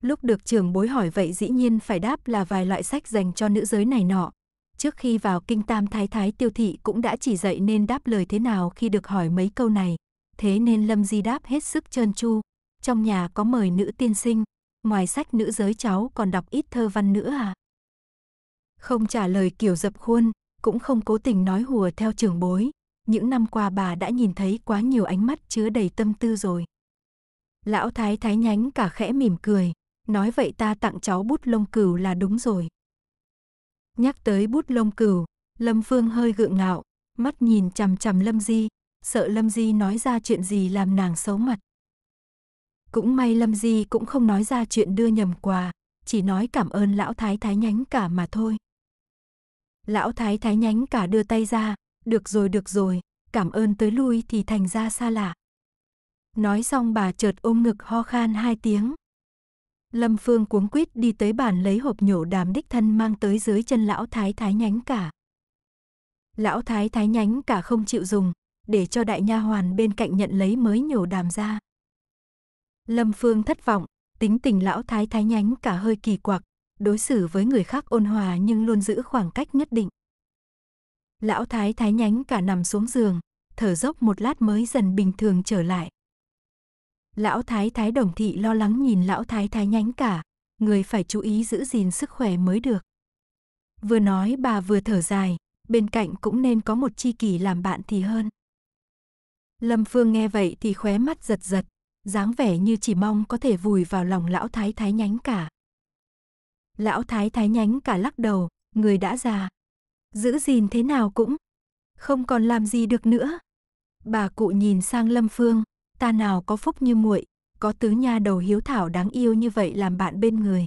[SPEAKER 1] Lúc được trưởng bối hỏi vậy dĩ nhiên phải đáp là vài loại sách dành cho nữ giới này nọ, trước khi vào kinh tam thái thái tiêu thị cũng đã chỉ dạy nên đáp lời thế nào khi được hỏi mấy câu này. Thế nên Lâm Di đáp hết sức trơn tru. Trong nhà có mời nữ tiên sinh, ngoài sách nữ giới cháu còn đọc ít thơ văn nữa à? Không trả lời kiểu dập khuôn, cũng không cố tình nói hùa theo trường bối. Những năm qua bà đã nhìn thấy quá nhiều ánh mắt chứa đầy tâm tư rồi. Lão thái thái nhánh cả khẽ mỉm cười, nói vậy ta tặng cháu bút lông cừu là đúng rồi. Nhắc tới bút lông cừu, Lâm Phương hơi gượng ngạo, mắt nhìn chằm chằm Lâm Di, sợ Lâm Di nói ra chuyện gì làm nàng xấu mặt. Cũng may Lâm Di cũng không nói ra chuyện đưa nhầm quà, chỉ nói cảm ơn lão thái thái nhánh cả mà thôi. Lão thái thái nhánh cả đưa tay ra, được rồi được rồi, cảm ơn tới lui thì thành ra xa lạ. Nói xong bà chợt ôm ngực ho khan hai tiếng. Lâm Phương cuống quýt đi tới bàn lấy hộp nhổ đàm đích thân mang tới dưới chân lão thái thái nhánh cả. Lão thái thái nhánh cả không chịu dùng, để cho đại nha hoàn bên cạnh nhận lấy mới nhổ đàm ra. Lâm Phương thất vọng, tính tình lão thái thái nhánh cả hơi kỳ quặc, đối xử với người khác ôn hòa nhưng luôn giữ khoảng cách nhất định. Lão thái thái nhánh cả nằm xuống giường, thở dốc một lát mới dần bình thường trở lại. Lão thái thái đồng thị lo lắng nhìn lão thái thái nhánh cả, người phải chú ý giữ gìn sức khỏe mới được. Vừa nói bà vừa thở dài, bên cạnh cũng nên có một chi kỷ làm bạn thì hơn. Lâm Phương nghe vậy thì khóe mắt giật giật, dáng vẻ như chỉ mong có thể vùi vào lòng lão thái thái nhánh cả. Lão thái thái nhánh cả lắc đầu, người đã già. Giữ gìn thế nào cũng, không còn làm gì được nữa. Bà cụ nhìn sang Lâm Phương, ta nào có phúc như muội, có tứ nha đầu hiếu thảo đáng yêu như vậy làm bạn bên người.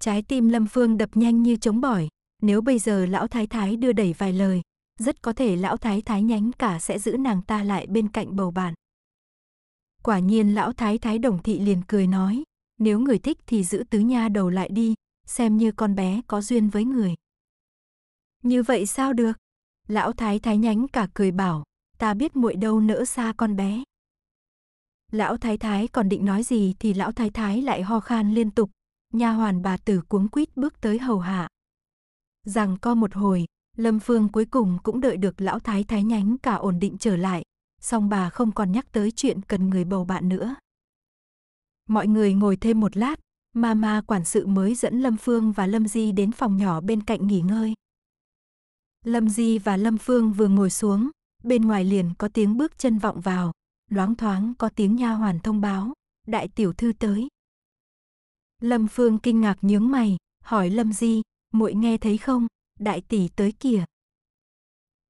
[SPEAKER 1] Trái tim Lâm Phương đập nhanh như chống bỏi, nếu bây giờ lão thái thái đưa đẩy vài lời, rất có thể lão thái thái nhánh cả sẽ giữ nàng ta lại bên cạnh bầu bạn. Quả nhiên lão thái thái đồng thị liền cười nói, nếu người thích thì giữ tứ nha đầu lại đi, xem như con bé có duyên với người. Như vậy sao được? Lão thái thái nhánh cả cười bảo, ta biết muội đâu nỡ xa con bé. Lão thái thái còn định nói gì thì lão thái thái lại ho khan liên tục, nha hoàn bà tử cuống quít bước tới hầu hạ. Rằng co một hồi, Lâm Phương cuối cùng cũng đợi được lão thái thái nhánh cả ổn định trở lại, song bà không còn nhắc tới chuyện cần người bầu bạn nữa. Mọi người ngồi thêm một lát, Mama quản sự mới dẫn Lâm Phương và Lâm Di đến phòng nhỏ bên cạnh nghỉ ngơi. Lâm Di và Lâm Phương vừa ngồi xuống, bên ngoài liền có tiếng bước chân vọng vào, loáng thoáng có tiếng nha hoàn thông báo, đại tiểu thư tới. Lâm Phương kinh ngạc nhướng mày, hỏi Lâm Di, muội nghe thấy không, đại tỷ tới kìa.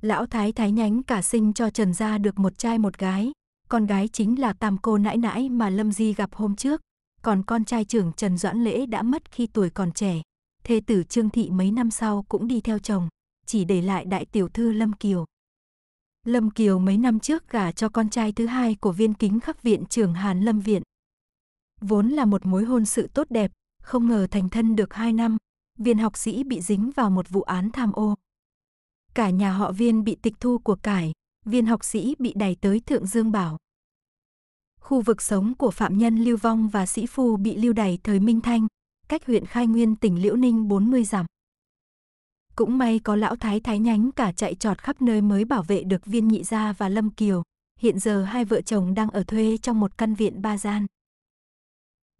[SPEAKER 1] Lão thái thái nhánh cả sinh cho Trần gia được một trai một gái, con gái chính là tam cô nãi nãi mà Lâm Di gặp hôm trước, còn con trai trưởng Trần Doãn Lễ đã mất khi tuổi còn trẻ. Thê tử Trương Thị mấy năm sau cũng đi theo chồng, chỉ để lại đại tiểu thư Lâm Kiều. Lâm Kiều mấy năm trước gả cho con trai thứ hai của viên kính khắc viện trưởng Hàn Lâm Viện. Vốn là một mối hôn sự tốt đẹp, không ngờ thành thân được hai năm, viên học sĩ bị dính vào một vụ án tham ô. Cả nhà họ viên bị tịch thu của cải, viên học sĩ bị đẩy tới Thượng Dương Bảo. Khu vực sống của phạm nhân lưu vong và sĩ phu bị lưu đày thời Minh Thanh, cách huyện Khai Nguyên tỉnh Liễu Ninh 40 dặm. Cũng may có lão thái thái nhánh cả chạy trọt khắp nơi mới bảo vệ được viên nhị gia và Lâm Kiều. Hiện giờ hai vợ chồng đang ở thuê trong một căn viện ba gian.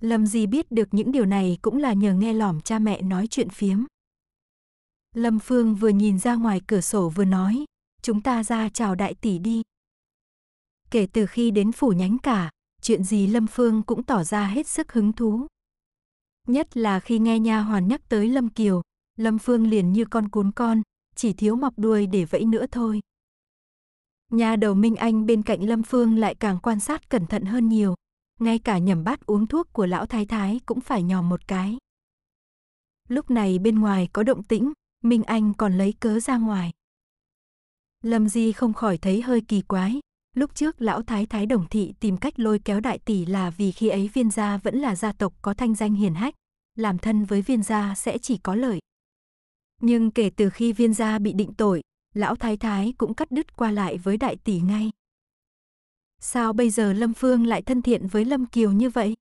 [SPEAKER 1] Lâm Di biết được những điều này cũng là nhờ nghe lỏm cha mẹ nói chuyện phiếm. Lâm Phương vừa nhìn ra ngoài cửa sổ vừa nói, chúng ta ra chào đại tỷ đi. Kể từ khi đến phủ nhánh cả, chuyện gì Lâm Phương cũng tỏ ra hết sức hứng thú. Nhất là khi nghe nha hoàn nhắc tới Lâm Kiều, Lâm Phương liền như con cún con, chỉ thiếu mọc đuôi để vẫy nữa thôi. Nhà đầu Minh Anh bên cạnh Lâm Phương lại càng quan sát cẩn thận hơn nhiều, ngay cả nhầm bát uống thuốc của lão thái thái cũng phải nhòm một cái. Lúc này bên ngoài có động tĩnh, Minh Anh còn lấy cớ ra ngoài. Lâm Di không khỏi thấy hơi kỳ quái, lúc trước lão thái thái đồng thị tìm cách lôi kéo đại tỷ là vì khi ấy viên gia vẫn là gia tộc có thanh danh hiền hách, làm thân với viên gia sẽ chỉ có lợi. Nhưng kể từ khi viên gia bị định tội, lão thái thái cũng cắt đứt qua lại với đại tỷ ngay. Sao bây giờ Lâm Phương lại thân thiện với Lâm Kiều như vậy?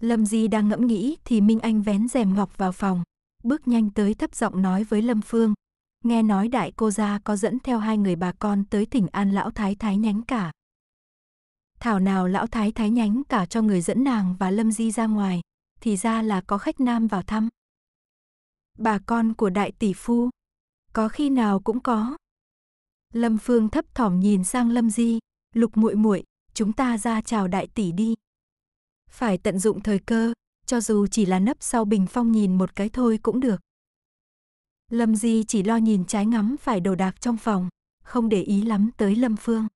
[SPEAKER 1] Lâm Di đang ngẫm nghĩ thì Minh Anh vén rèm ngọc vào phòng, bước nhanh tới thấp giọng nói với Lâm Phương. Nghe nói đại cô gia có dẫn theo hai người bà con tới thỉnh An lão thái thái nhánh cả. Thảo nào lão thái thái nhánh cả cho người dẫn nàng và Lâm Di ra ngoài, thì ra là có khách nam vào thăm bà con của đại tỷ phu. Có khi nào cũng có. Lâm Phương thấp thỏm nhìn sang Lâm Di, "Lục muội muội, chúng ta ra chào đại tỷ đi." Phải tận dụng thời cơ, cho dù chỉ là nấp sau bình phong nhìn một cái thôi cũng được. Lâm Di chỉ lo nhìn trái ngắm phải đồ đạc trong phòng, không để ý lắm tới Lâm Phương.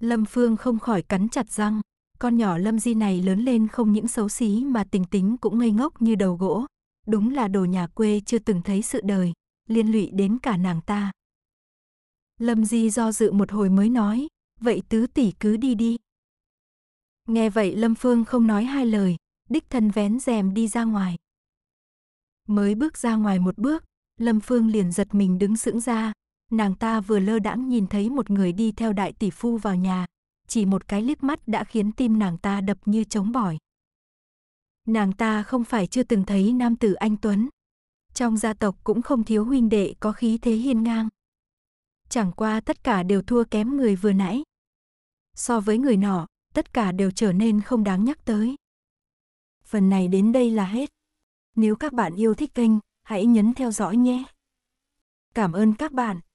[SPEAKER 1] Lâm Phương không khỏi cắn chặt răng, con nhỏ Lâm Di này lớn lên không những xấu xí mà tình tính cũng ngây ngốc như đầu gỗ, đúng là đồ nhà quê chưa từng thấy sự đời, liên lụy đến cả nàng ta. Lâm Di do dự một hồi mới nói, vậy tứ tỷ cứ đi đi. Nghe vậy Lâm Phương không nói hai lời, đích thân vén rèm đi ra ngoài. Mới bước ra ngoài một bước, Lâm Phương liền giật mình đứng sững ra, nàng ta vừa lơ đãng nhìn thấy một người đi theo đại tỷ phu vào nhà, chỉ một cái liếc mắt đã khiến tim nàng ta đập như trống bỏi nàng ta không phải chưa từng thấy nam tử anh Tuấn. Trong gia tộc cũng không thiếu huynh đệ có khí thế hiên ngang. Chẳng qua tất cả đều thua kém người vừa nãy. So với người nọ, tất cả đều trở nên không đáng nhắc tới. Phần này đến đây là hết. Nếu các bạn yêu thích kênh, hãy nhấn theo dõi nhé. Cảm ơn các bạn.